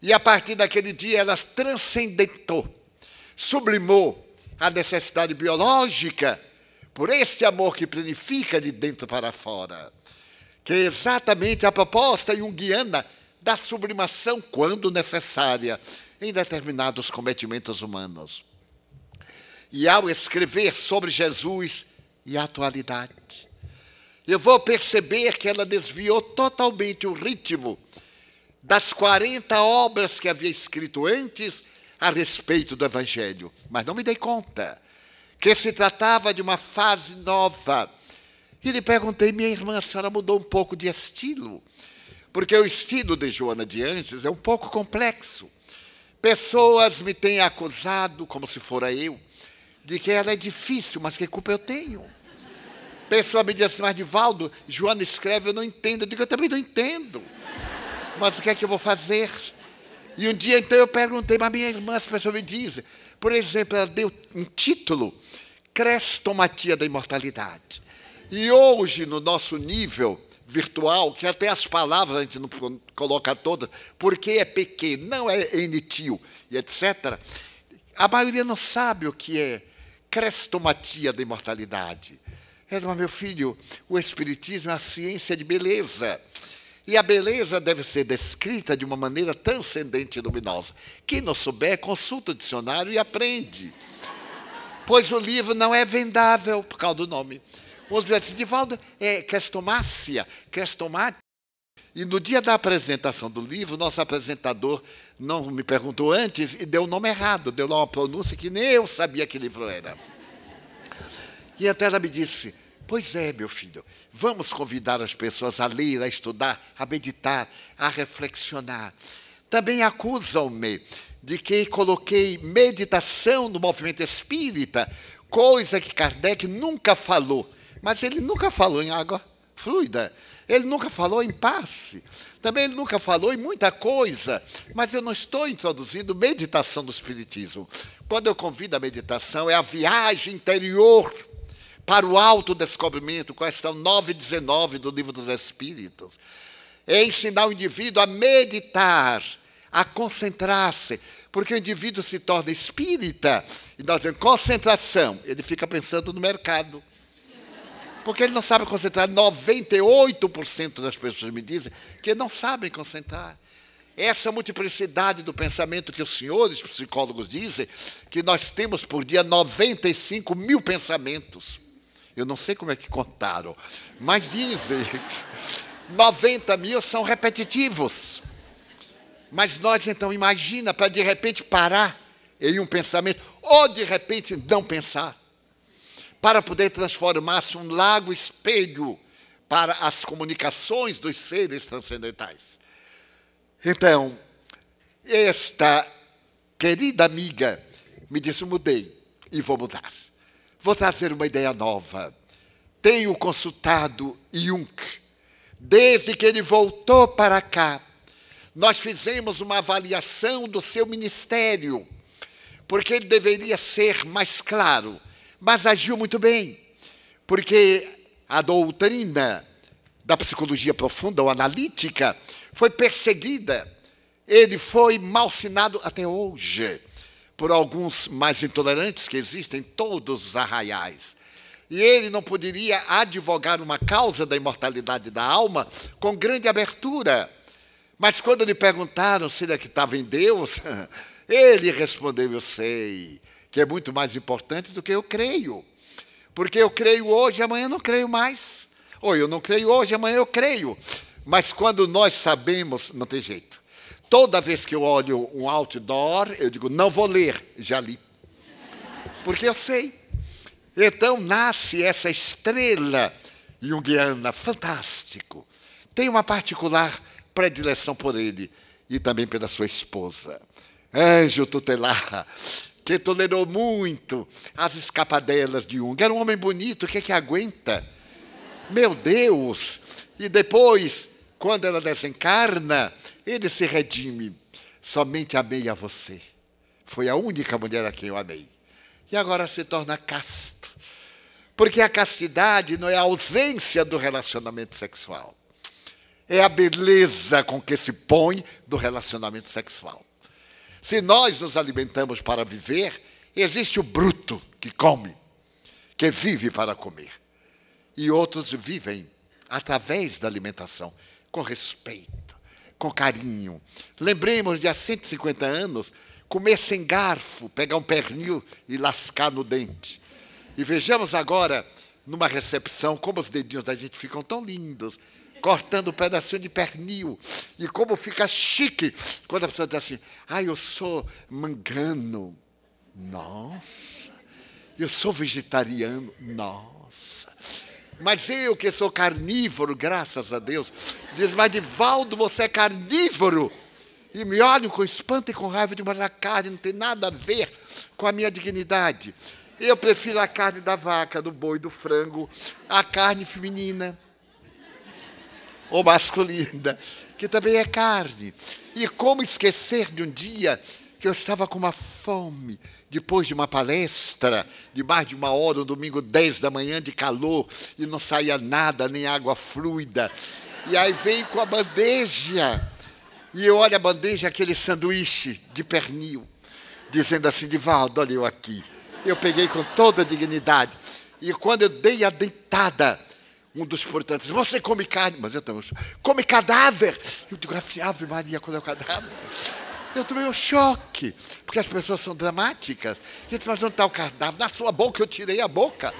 E a partir daquele dia ela transcendentou sublimou a necessidade biológica por esse amor que planifica de dentro para fora, que é exatamente a proposta junguiana da sublimação, quando necessária, em determinados cometimentos humanos. E ao escrever sobre Jesus e a atualidade, eu vou perceber que ela desviou totalmente o ritmo das 40 obras que havia escrito antes a respeito do Evangelho, mas não me dei conta que se tratava de uma fase nova. E lhe perguntei, minha irmã, a senhora mudou um pouco de estilo, porque o estilo de Joana de Anjos é um pouco complexo. Pessoas me têm acusado, como se fora eu, de que ela é difícil, mas que culpa eu tenho? Pessoa me diz assim, mas Divaldo, Joana escreve, eu não entendo. Eu digo, eu também não entendo. Mas o que é que eu vou fazer? E um dia então eu perguntei, mas minha irmã, as pessoas me dizem, por exemplo, ela deu um título, Crestomatia da Imortalidade. E hoje, no nosso nível virtual, que até as palavras a gente não coloca todas, porque é pequeno, não é ntil e etc., a maioria não sabe o que é crestomatia da imortalidade. Ela, mas meu filho, o Espiritismo é a ciência de beleza. E a beleza deve ser descrita de uma maneira transcendente e luminosa. Quem não souber, consulta o dicionário e aprende. Pois o livro não é vendável por causa do nome. Os bilhetes de Valdo é crestomácia, crestomática. E no dia da apresentação do livro, nosso apresentador não me perguntou antes e deu o nome errado, deu lá uma pronúncia que nem eu sabia que livro era. E até ela me disse: Pois é, meu filho, vamos convidar as pessoas a ler, a estudar, a meditar, a reflexionar. Também acusam-me de que coloquei meditação no movimento espírita, coisa que Kardec nunca falou. Mas ele nunca falou em água fluida, ele nunca falou em passe, também ele nunca falou em muita coisa. Mas eu não estou introduzindo meditação do Espiritismo. Quando eu convido a meditação, é a viagem interior para o autodescobrimento, questão 919 do Livro dos Espíritos, é ensinar o indivíduo a meditar, a concentrar-se, porque o indivíduo se torna espírita, e nós dizemos concentração, ele fica pensando no mercado. Porque ele não sabe concentrar. 98% das pessoas me dizem que não sabem concentrar. Essa multiplicidade do pensamento que os senhores psicólogos dizem, que nós temos por dia 95 mil pensamentos. Eu não sei como é que contaram, mas dizem 90 mil são repetitivos. Mas nós então imagina para de repente parar em um pensamento ou de repente não pensar, para poder transformar-se um lago espelho para as comunicações dos seres transcendentais. Então, esta querida amiga me disse: mudei e vou mudar. Vou trazer uma ideia nova. Tenho consultado Jung. Desde que ele voltou para cá, nós fizemos uma avaliação do seu ministério, porque ele deveria ser mais claro, mas agiu muito bem, porque a doutrina da psicologia profunda ou analítica foi perseguida, ele foi malsinado até hoje por alguns mais intolerantes que existem em todos os arraiais. E ele não poderia advogar uma causa da imortalidade da alma com grande abertura. Mas quando lhe perguntaram se ele acreditava é em Deus, ele respondeu: Eu sei, que é muito mais importante do que eu creio. Porque eu creio hoje, amanhã não creio mais. Ou eu não creio hoje, amanhã eu creio. Mas quando nós sabemos, não tem jeito. Toda vez que eu olho um outdoor, eu digo, não vou ler, já li. Porque eu sei. Então nasce essa estrela junguiana, fantástico. Tem uma particular predileção por ele e também pela sua esposa. Anjo tutelar, que tolerou muito as escapadelas de Jung. Era um homem bonito, o que é que aguenta? Meu Deus! E depois, quando ela desencarna, ele se redime. Somente amei a você. Foi a única mulher a quem eu amei. E agora se torna casto. Porque a castidade não é a ausência do relacionamento sexual. É a beleza com que se põe do relacionamento sexual. Se nós nos alimentamos para viver, existe o bruto que come, que vive para comer. E outros vivem através da alimentação, com respeito com carinho. Lembremos de há 150 anos comer sem garfo, pegar um pernil e lascar no dente. E vejamos agora, numa recepção, como os dedinhos da gente ficam tão lindos, cortando um pedacinho de pernil. E como fica chique quando a pessoa diz assim: ah, eu sou mangano. Nossa. Eu sou vegetariano. Nossa. Mas eu que sou carnívoro, graças a Deus. Diz, mas Divaldo, você é carnívoro. E me olham com espanto e com raiva de uma carne, não tem nada a ver com a minha dignidade. Eu prefiro a carne da vaca, do boi, do frango, a carne feminina ou masculina, que também é carne. E como esquecer de um dia que eu estava com uma fome depois de uma palestra de mais de uma hora, um domingo 10 da manhã de calor, e não saía nada, nem água fluida. E aí vem com a bandeja, e eu olho a bandeja, aquele sanduíche de pernil, dizendo assim, Divaldo, olha eu aqui. Eu peguei com toda a dignidade. E quando eu dei a deitada, um dos portantes, você come carne, mas eu não, come cadáver. Eu digo, Ave Maria, quando é o cadáver? Eu tomei um choque, porque as pessoas são dramáticas. Eu disse, mas onde está o cadáver? Na sua boca, eu tirei a boca.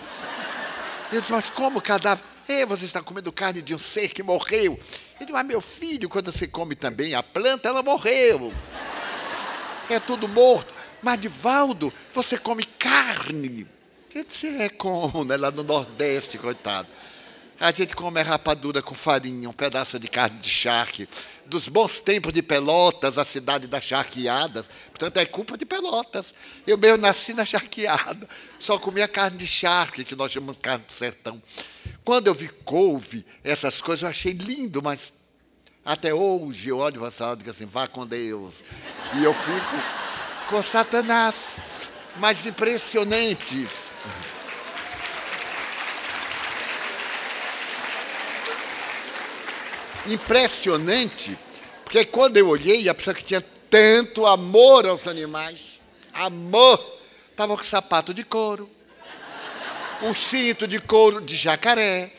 Eu disse, mas como o cardápio? Ei, é, você está comendo carne de um ser que morreu. Ele disse, mas meu filho, quando você come também a planta, ela morreu. É tudo morto. Mas, Divaldo, você come carne. Eu disse, é como, né? Lá no Nordeste, coitado. A gente come rapadura com farinha, um pedaço de carne de charque, dos bons tempos de Pelotas, a cidade das charqueadas. Portanto, é culpa de Pelotas. Eu mesmo nasci na charqueada, só comia carne de charque, que nós chamamos de carne do sertão. Quando eu vi couve, essas coisas, eu achei lindo, mas até hoje eu olho para essa digo assim, vá com Deus. E eu fico com Satanás. Mas impressionante impressionante, porque quando eu olhei, a pessoa que tinha tanto amor aos animais, amor, estava com sapato de couro, um cinto de couro de jacaré,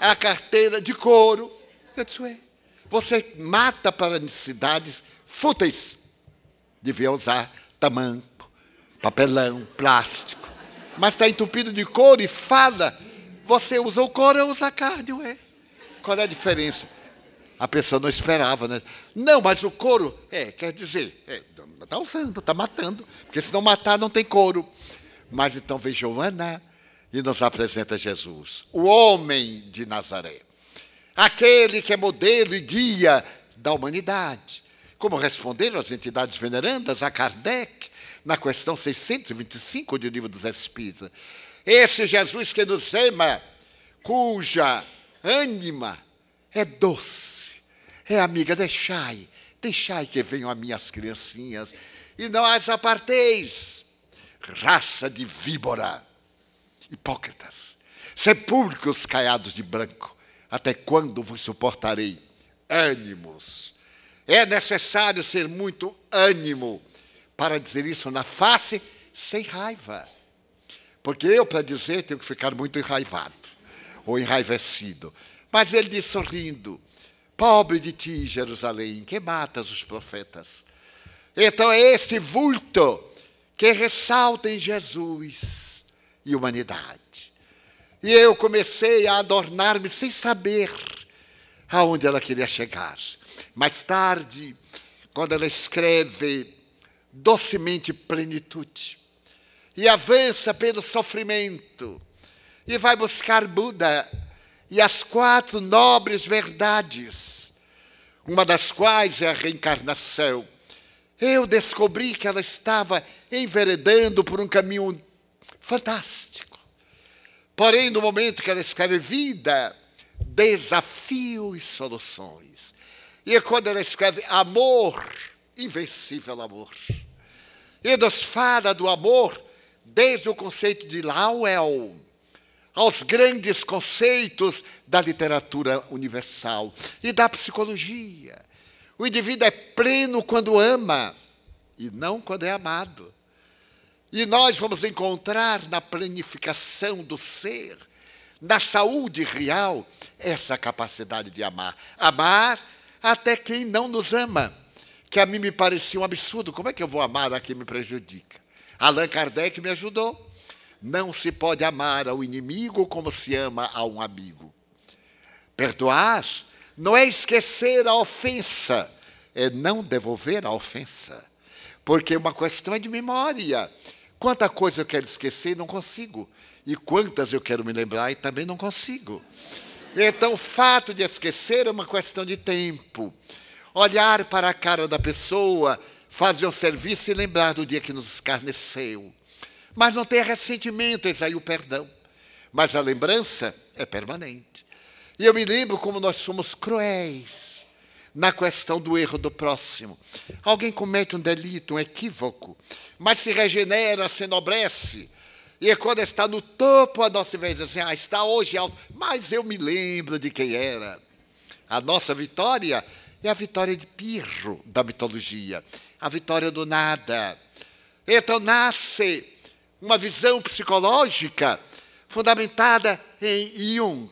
a carteira de couro. Eu disse, ué, você mata para necessidades fúteis. Devia usar tamanco, papelão, plástico. Mas está entupido de couro e fada. Você usa o couro, eu uso a carne, ué. Qual é a diferença? A pessoa não esperava, né? Não, mas o couro, é, quer dizer, está é, tá usando, está matando, porque se não matar não tem couro. Mas então vem Joana e nos apresenta Jesus, o homem de Nazaré, aquele que é modelo e guia da humanidade. Como responderam as entidades venerandas a Kardec na questão 625 do Livro dos Espíritos. Esse Jesus que nos ama, cuja ânima, é doce, é amiga, deixai, deixai que venham as minhas criancinhas, e não as aparteis, raça de víbora, hipócritas, sepulcros caiados de branco, até quando vos suportarei? Ânimos. É necessário ser muito ânimo para dizer isso na face sem raiva. Porque eu, para dizer, tenho que ficar muito enraivado ou enraivecido. Mas ele diz sorrindo: Pobre de ti, Jerusalém, que matas os profetas. Então é esse vulto que ressalta em Jesus e humanidade. E eu comecei a adornar-me sem saber aonde ela queria chegar. Mais tarde, quando ela escreve docemente plenitude e avança pelo sofrimento, e vai buscar Buda e as quatro nobres verdades, uma das quais é a reencarnação. Eu descobri que ela estava enveredando por um caminho fantástico. Porém, no momento que ela escreve vida, desafio e soluções. E é quando ela escreve amor, invencível amor. E nos fala do amor desde o conceito de Lauel, aos grandes conceitos da literatura universal e da psicologia. O indivíduo é pleno quando ama e não quando é amado. E nós vamos encontrar na planificação do ser, na saúde real, essa capacidade de amar. Amar até quem não nos ama, que a mim me parecia um absurdo. Como é que eu vou amar a quem me prejudica? Allan Kardec me ajudou. Não se pode amar ao inimigo como se ama a um amigo. Perdoar não é esquecer a ofensa, é não devolver a ofensa. Porque uma questão é de memória. Quanta coisa eu quero esquecer e não consigo. E quantas eu quero me lembrar e também não consigo. Então, o fato de esquecer é uma questão de tempo. Olhar para a cara da pessoa, fazer um serviço e lembrar do dia que nos escarneceu. Mas não tem ressentimento, eis aí o perdão. Mas a lembrança é permanente. E eu me lembro como nós somos cruéis na questão do erro do próximo. Alguém comete um delito, um equívoco, mas se regenera, se enobrece. E é quando está no topo, a nossa vez assim, ah, está hoje alto, mas eu me lembro de quem era. A nossa vitória é a vitória de Pirro da mitologia, a vitória do nada. Então nasce uma visão psicológica fundamentada em Jung,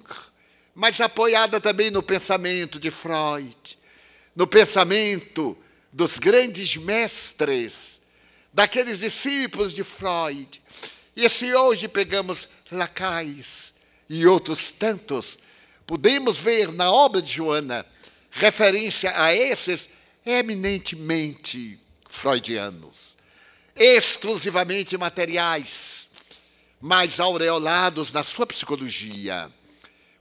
mas apoiada também no pensamento de Freud, no pensamento dos grandes mestres, daqueles discípulos de Freud. E se hoje pegamos Lacais e outros tantos, podemos ver na obra de Joana referência a esses eminentemente freudianos exclusivamente materiais, mas aureolados na sua psicologia,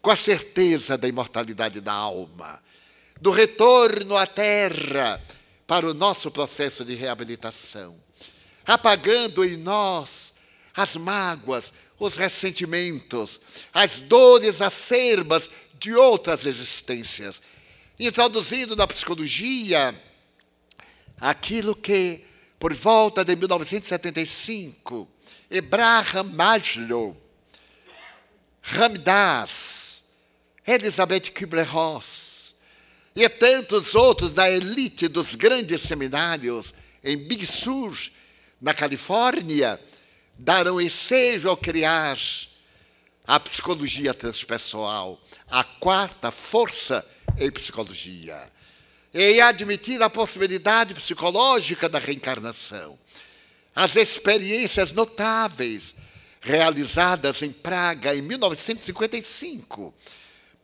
com a certeza da imortalidade da alma, do retorno à terra para o nosso processo de reabilitação, apagando em nós as mágoas, os ressentimentos, as dores acerbas de outras existências, introduzindo na psicologia aquilo que por volta de 1975, Ebrahim Maslow, Ramdas, Elizabeth Kübler-Ross e tantos outros da elite dos grandes seminários em Big Sur, na Califórnia, deram ensejo ao criar a psicologia transpessoal, a quarta força em psicologia e é admitir admitida a possibilidade psicológica da reencarnação. As experiências notáveis realizadas em Praga em 1955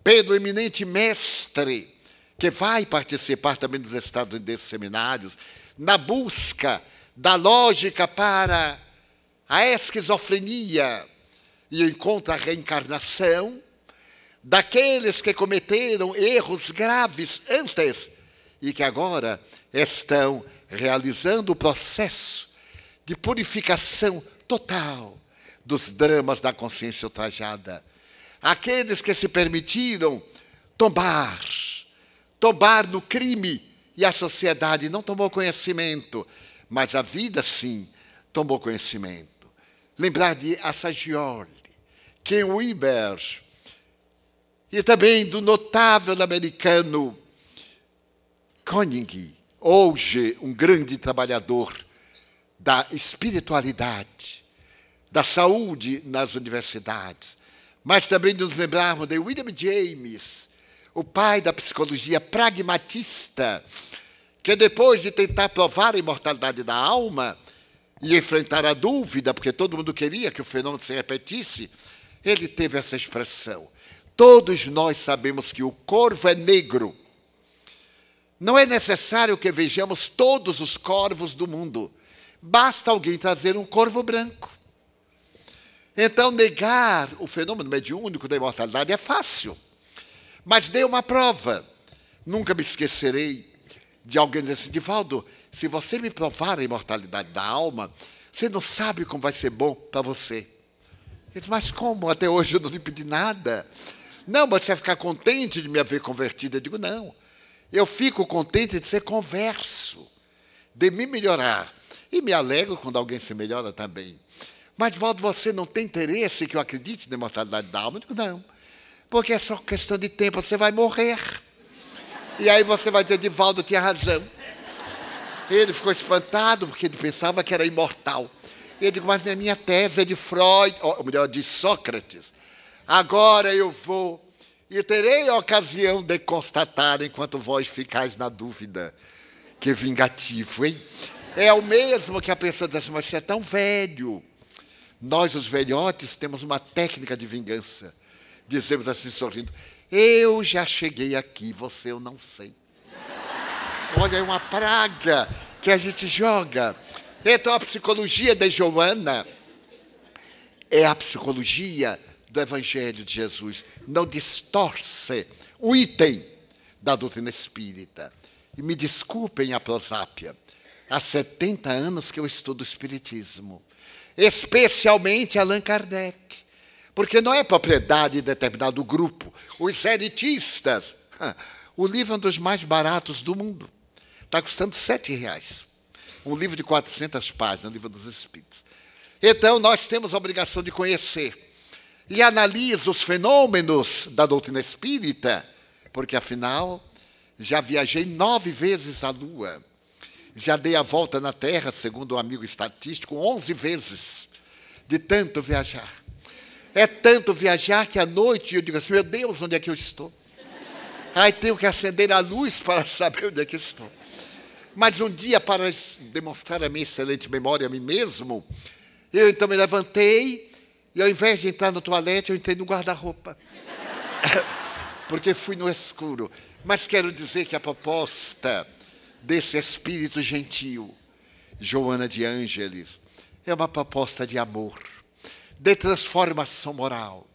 pelo eminente mestre que vai participar também dos Estados desses seminários na busca da lógica para a esquizofrenia e encontra a reencarnação daqueles que cometeram erros graves antes e que agora estão realizando o processo de purificação total dos dramas da consciência ultrajada. Aqueles que se permitiram tombar, tombar no crime, e a sociedade não tomou conhecimento, mas a vida sim tomou conhecimento. Lembrar de Assagioli, Ken Weber, e também do notável americano Koenig, hoje um grande trabalhador da espiritualidade, da saúde nas universidades, mas também nos lembramos de William James, o pai da psicologia pragmatista, que depois de tentar provar a imortalidade da alma e enfrentar a dúvida, porque todo mundo queria que o fenômeno se repetisse, ele teve essa expressão. Todos nós sabemos que o corvo é negro, não é necessário que vejamos todos os corvos do mundo. Basta alguém trazer um corvo branco. Então, negar o fenômeno mediúnico da imortalidade é fácil. Mas dei uma prova. Nunca me esquecerei de alguém dizer assim: Divaldo, se você me provar a imortalidade da alma, você não sabe como vai ser bom para você. Eu disse, mas como? Até hoje eu não lhe pedi nada. Não, mas você vai ficar contente de me haver convertido. Eu digo, não. Eu fico contente de ser converso, de me melhorar. E me alegro quando alguém se melhora também. Mas, Valdo, você não tem interesse que eu acredite na imortalidade da alma? Eu digo, não. Porque é só questão de tempo, você vai morrer. E aí você vai dizer, Divaldo tinha razão. Ele ficou espantado, porque ele pensava que era imortal. Eu digo, mas na é minha tese é de Freud, ou melhor, de Sócrates. Agora eu vou e terei ocasião de constatar, enquanto vós ficais na dúvida, que vingativo, hein? É o mesmo que a pessoa diz assim, mas você é tão velho. Nós, os velhotes, temos uma técnica de vingança. Dizemos assim, sorrindo, eu já cheguei aqui, você eu não sei. Olha, é uma praga que a gente joga. Então, a psicologia de Joana é a psicologia do Evangelho de Jesus, não distorce o item da doutrina espírita. E me desculpem a prosápia, há 70 anos que eu estudo o Espiritismo, especialmente Allan Kardec, porque não é propriedade de determinado grupo. Os elitistas. o livro é um dos mais baratos do mundo, está custando sete reais. Um livro de 400 páginas, o livro dos Espíritos. Então, nós temos a obrigação de conhecer e analisa os fenômenos da doutrina espírita, porque afinal já viajei nove vezes à Lua, já dei a volta na Terra, segundo um amigo estatístico, onze vezes, de tanto viajar. É tanto viajar que à noite eu digo assim: meu Deus, onde é que eu estou? Aí tenho que acender a luz para saber onde é que estou. Mas um dia, para demonstrar a minha excelente memória a mim mesmo, eu então me levantei e ao invés de entrar no toalete, eu entrei no guarda-roupa. Porque fui no escuro. Mas quero dizer que a proposta desse espírito gentil, Joana de Ângeles, é uma proposta de amor, de transformação moral.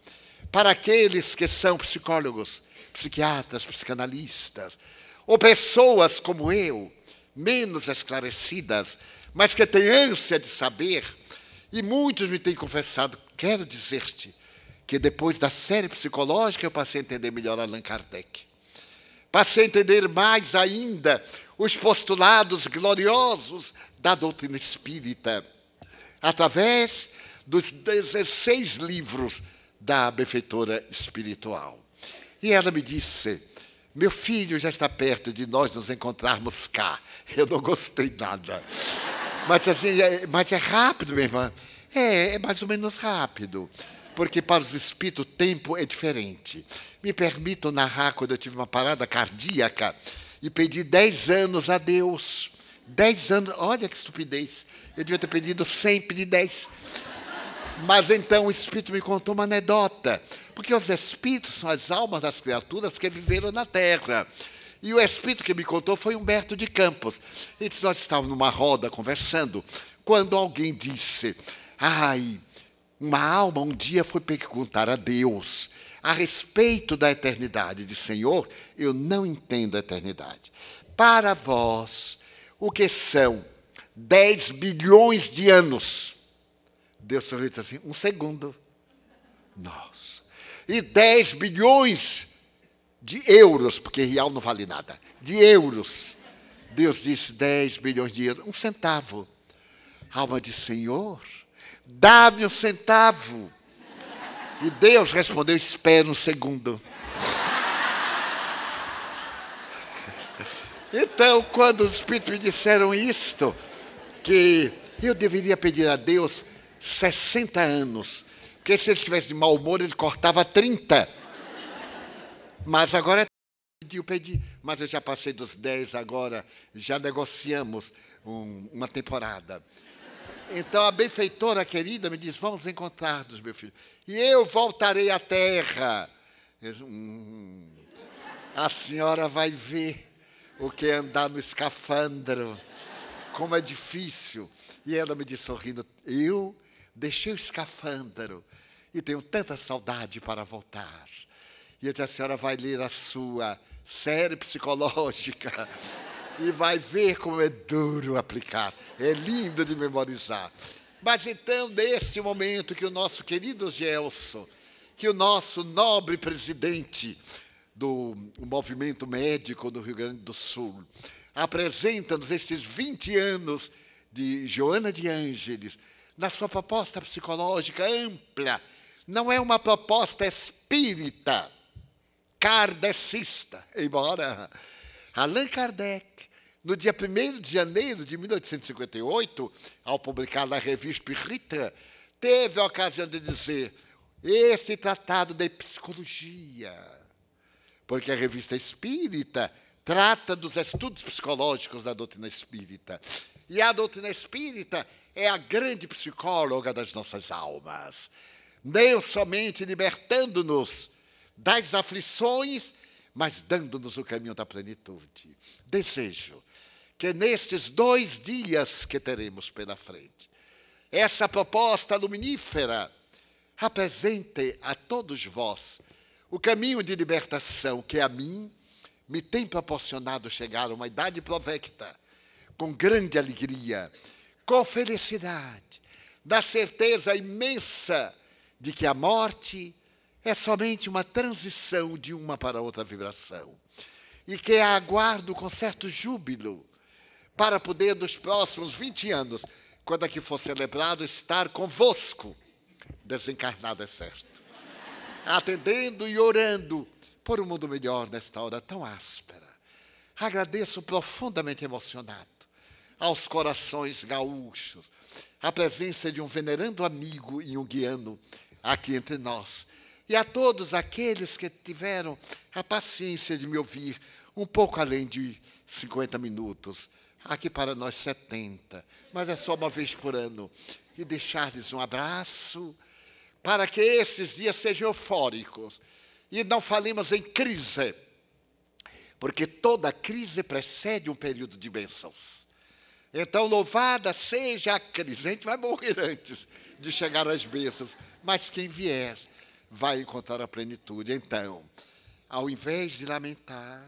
Para aqueles que são psicólogos, psiquiatras, psicanalistas, ou pessoas como eu, menos esclarecidas, mas que têm ânsia de saber, e muitos me têm confessado Quero dizer-te que depois da série psicológica eu passei a entender melhor Allan Kardec. Passei a entender mais ainda os postulados gloriosos da doutrina espírita, através dos 16 livros da benfeitora espiritual. E ela me disse: Meu filho já está perto de nós nos encontrarmos cá. Eu não gostei nada. Mas, assim, é, mas é rápido, minha irmã. É, é mais ou menos rápido, porque para os espíritos o tempo é diferente. Me permito narrar quando eu tive uma parada cardíaca e pedi 10 anos a Deus. 10 anos, olha que estupidez. Eu devia ter pedido 100, pedi 10. Mas então o Espírito me contou uma anedota, porque os Espíritos são as almas das criaturas que viveram na Terra. E o Espírito que me contou foi Humberto de Campos. E nós estávamos numa roda conversando, quando alguém disse, Ai, uma alma um dia foi perguntar a Deus a respeito da eternidade, de Senhor, eu não entendo a eternidade. Para vós, o que são 10 bilhões de anos? Deus sorriu e disse assim: um segundo. Nossa. E 10 bilhões de euros, porque real não vale nada, de euros. Deus disse 10 bilhões de euros, um centavo. Alma de Senhor, Dá-me um centavo. E Deus respondeu: Espera um segundo. Então, quando os espíritos me disseram isto, que eu deveria pedir a Deus 60 anos, porque se ele estivesse de mau humor, ele cortava 30. Mas agora é pediu, pedi, mas eu já passei dos 10 agora, já negociamos um, uma temporada. Então a benfeitora querida me diz: Vamos encontrar-nos, meu filho. E eu voltarei à terra. Eu, hum, hum, a senhora vai ver o que é andar no escafandro, como é difícil. E ela me disse sorrindo: Eu deixei o escafandro e tenho tanta saudade para voltar. E eu disse: A senhora vai ler a sua série psicológica e vai ver como é duro aplicar. É lindo de memorizar. Mas então, neste momento que o nosso querido Gelson, que o nosso nobre presidente do movimento médico do Rio Grande do Sul, apresenta-nos esses 20 anos de Joana de Ângeles, na sua proposta psicológica ampla, não é uma proposta espírita, kardecista, embora Allan Kardec no dia 1 de janeiro de 1858, ao publicar na revista Ritra, teve a ocasião de dizer esse tratado de psicologia, porque a revista espírita trata dos estudos psicológicos da doutrina espírita. E a doutrina espírita é a grande psicóloga das nossas almas, não somente libertando-nos das aflições, mas dando-nos o caminho da plenitude. Desejo que nestes dois dias que teremos pela frente, essa proposta luminífera apresente a todos vós o caminho de libertação que a mim me tem proporcionado chegar a uma idade provecta, com grande alegria, com felicidade, da certeza imensa de que a morte é somente uma transição de uma para outra vibração, e que a aguardo com certo júbilo, para poder, nos próximos 20 anos, quando aqui for celebrado, estar convosco. Desencarnado é certo. Atendendo e orando por um mundo melhor nesta hora tão áspera. Agradeço profundamente emocionado aos corações gaúchos a presença de um venerando amigo e um guiano aqui entre nós. E a todos aqueles que tiveram a paciência de me ouvir um pouco além de 50 minutos aqui para nós 70, mas é só uma vez por ano, e deixar-lhes um abraço, para que esses dias sejam eufóricos e não falemos em crise, porque toda crise precede um período de bênçãos. Então, louvada seja a crise. A gente vai morrer antes de chegar às bênçãos, mas quem vier vai encontrar a plenitude. Então, ao invés de lamentar,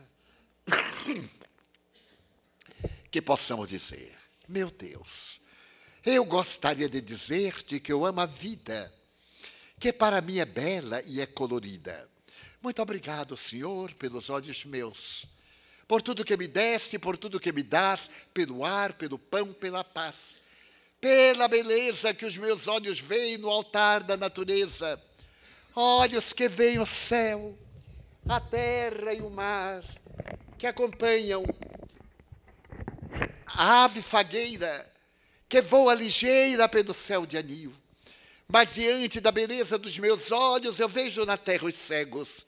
que possamos dizer: Meu Deus, eu gostaria de dizer-te que eu amo a vida, que para mim é bela e é colorida. Muito obrigado, Senhor, pelos olhos meus, por tudo que me deste, por tudo que me dás, pelo ar, pelo pão, pela paz, pela beleza que os meus olhos veem no altar da natureza. Olhos que veem o céu, a terra e o mar, que acompanham a ave fagueira, que voa ligeira pelo céu de anil. Mas diante da beleza dos meus olhos, eu vejo na terra os cegos,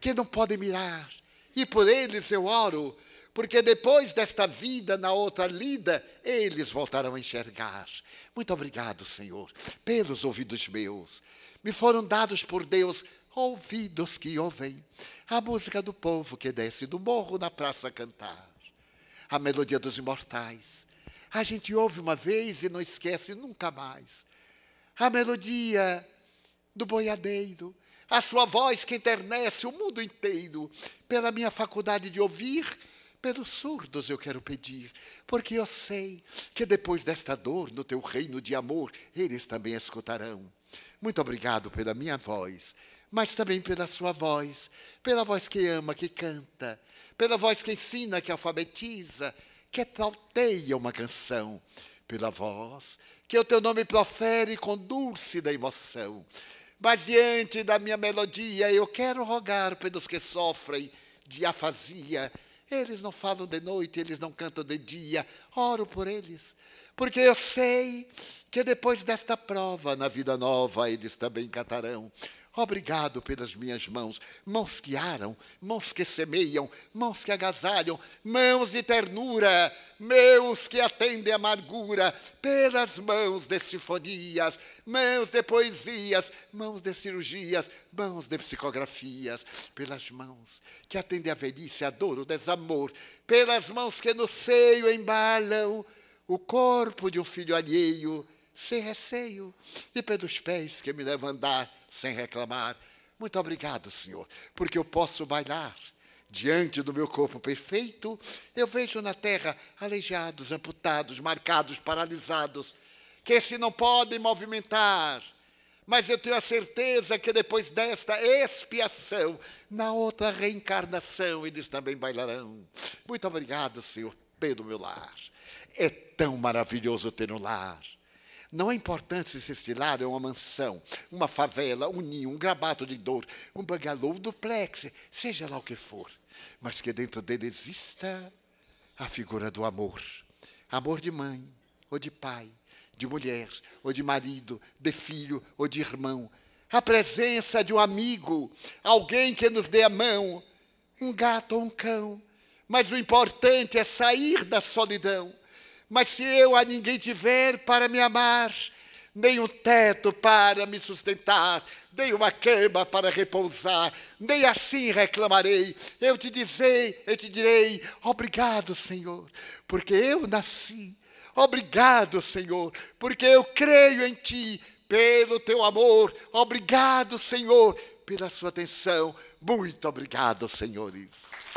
que não podem mirar, e por eles eu oro, porque depois desta vida, na outra lida, eles voltarão a enxergar. Muito obrigado, Senhor, pelos ouvidos meus. Me foram dados por Deus ouvidos que ouvem a música do povo que desce do morro na praça cantar a melodia dos imortais. A gente ouve uma vez e não esquece nunca mais. A melodia do boiadeiro, a sua voz que internece o mundo inteiro. Pela minha faculdade de ouvir, pelos surdos eu quero pedir, porque eu sei que depois desta dor, no teu reino de amor, eles também escutarão. Muito obrigado pela minha voz mas também pela sua voz, pela voz que ama, que canta, pela voz que ensina, que alfabetiza, que tauteia uma canção, pela voz que o teu nome profere com dulce da emoção. Mas diante da minha melodia, eu quero rogar pelos que sofrem de afasia. Eles não falam de noite, eles não cantam de dia. Oro por eles, porque eu sei que depois desta prova, na vida nova, eles também cantarão. Obrigado pelas minhas mãos, mãos que aram, mãos que semeiam, mãos que agasalham, mãos de ternura, mãos que atendem amargura, pelas mãos de sinfonias, mãos de poesias, mãos de cirurgias, mãos de psicografias, pelas mãos que atendem a velhice, a dor, o desamor, pelas mãos que no seio embalam o corpo de um filho alheio, sem receio, e pelos pés que me levam a andar sem reclamar. Muito obrigado, Senhor, porque eu posso bailar. Diante do meu corpo perfeito, eu vejo na terra aleijados, amputados, marcados, paralisados, que se não podem movimentar. Mas eu tenho a certeza que depois desta expiação, na outra reencarnação, eles também bailarão. Muito obrigado, Senhor, pelo meu lar. É tão maravilhoso ter um lar. Não é importante se esse lar é uma mansão, uma favela, um ninho, um grabato de dor, um bangalô, um duplex, seja lá o que for, mas que dentro dele exista a figura do amor. Amor de mãe ou de pai, de mulher ou de marido, de filho ou de irmão. A presença de um amigo, alguém que nos dê a mão, um gato ou um cão. Mas o importante é sair da solidão mas se eu a ninguém tiver para me amar, nem um teto para me sustentar, nem uma cama para repousar, nem assim reclamarei. Eu te dizei, eu te direi, obrigado, Senhor, porque eu nasci. Obrigado, Senhor, porque eu creio em ti, pelo teu amor. Obrigado, Senhor, pela sua atenção. Muito obrigado, senhores.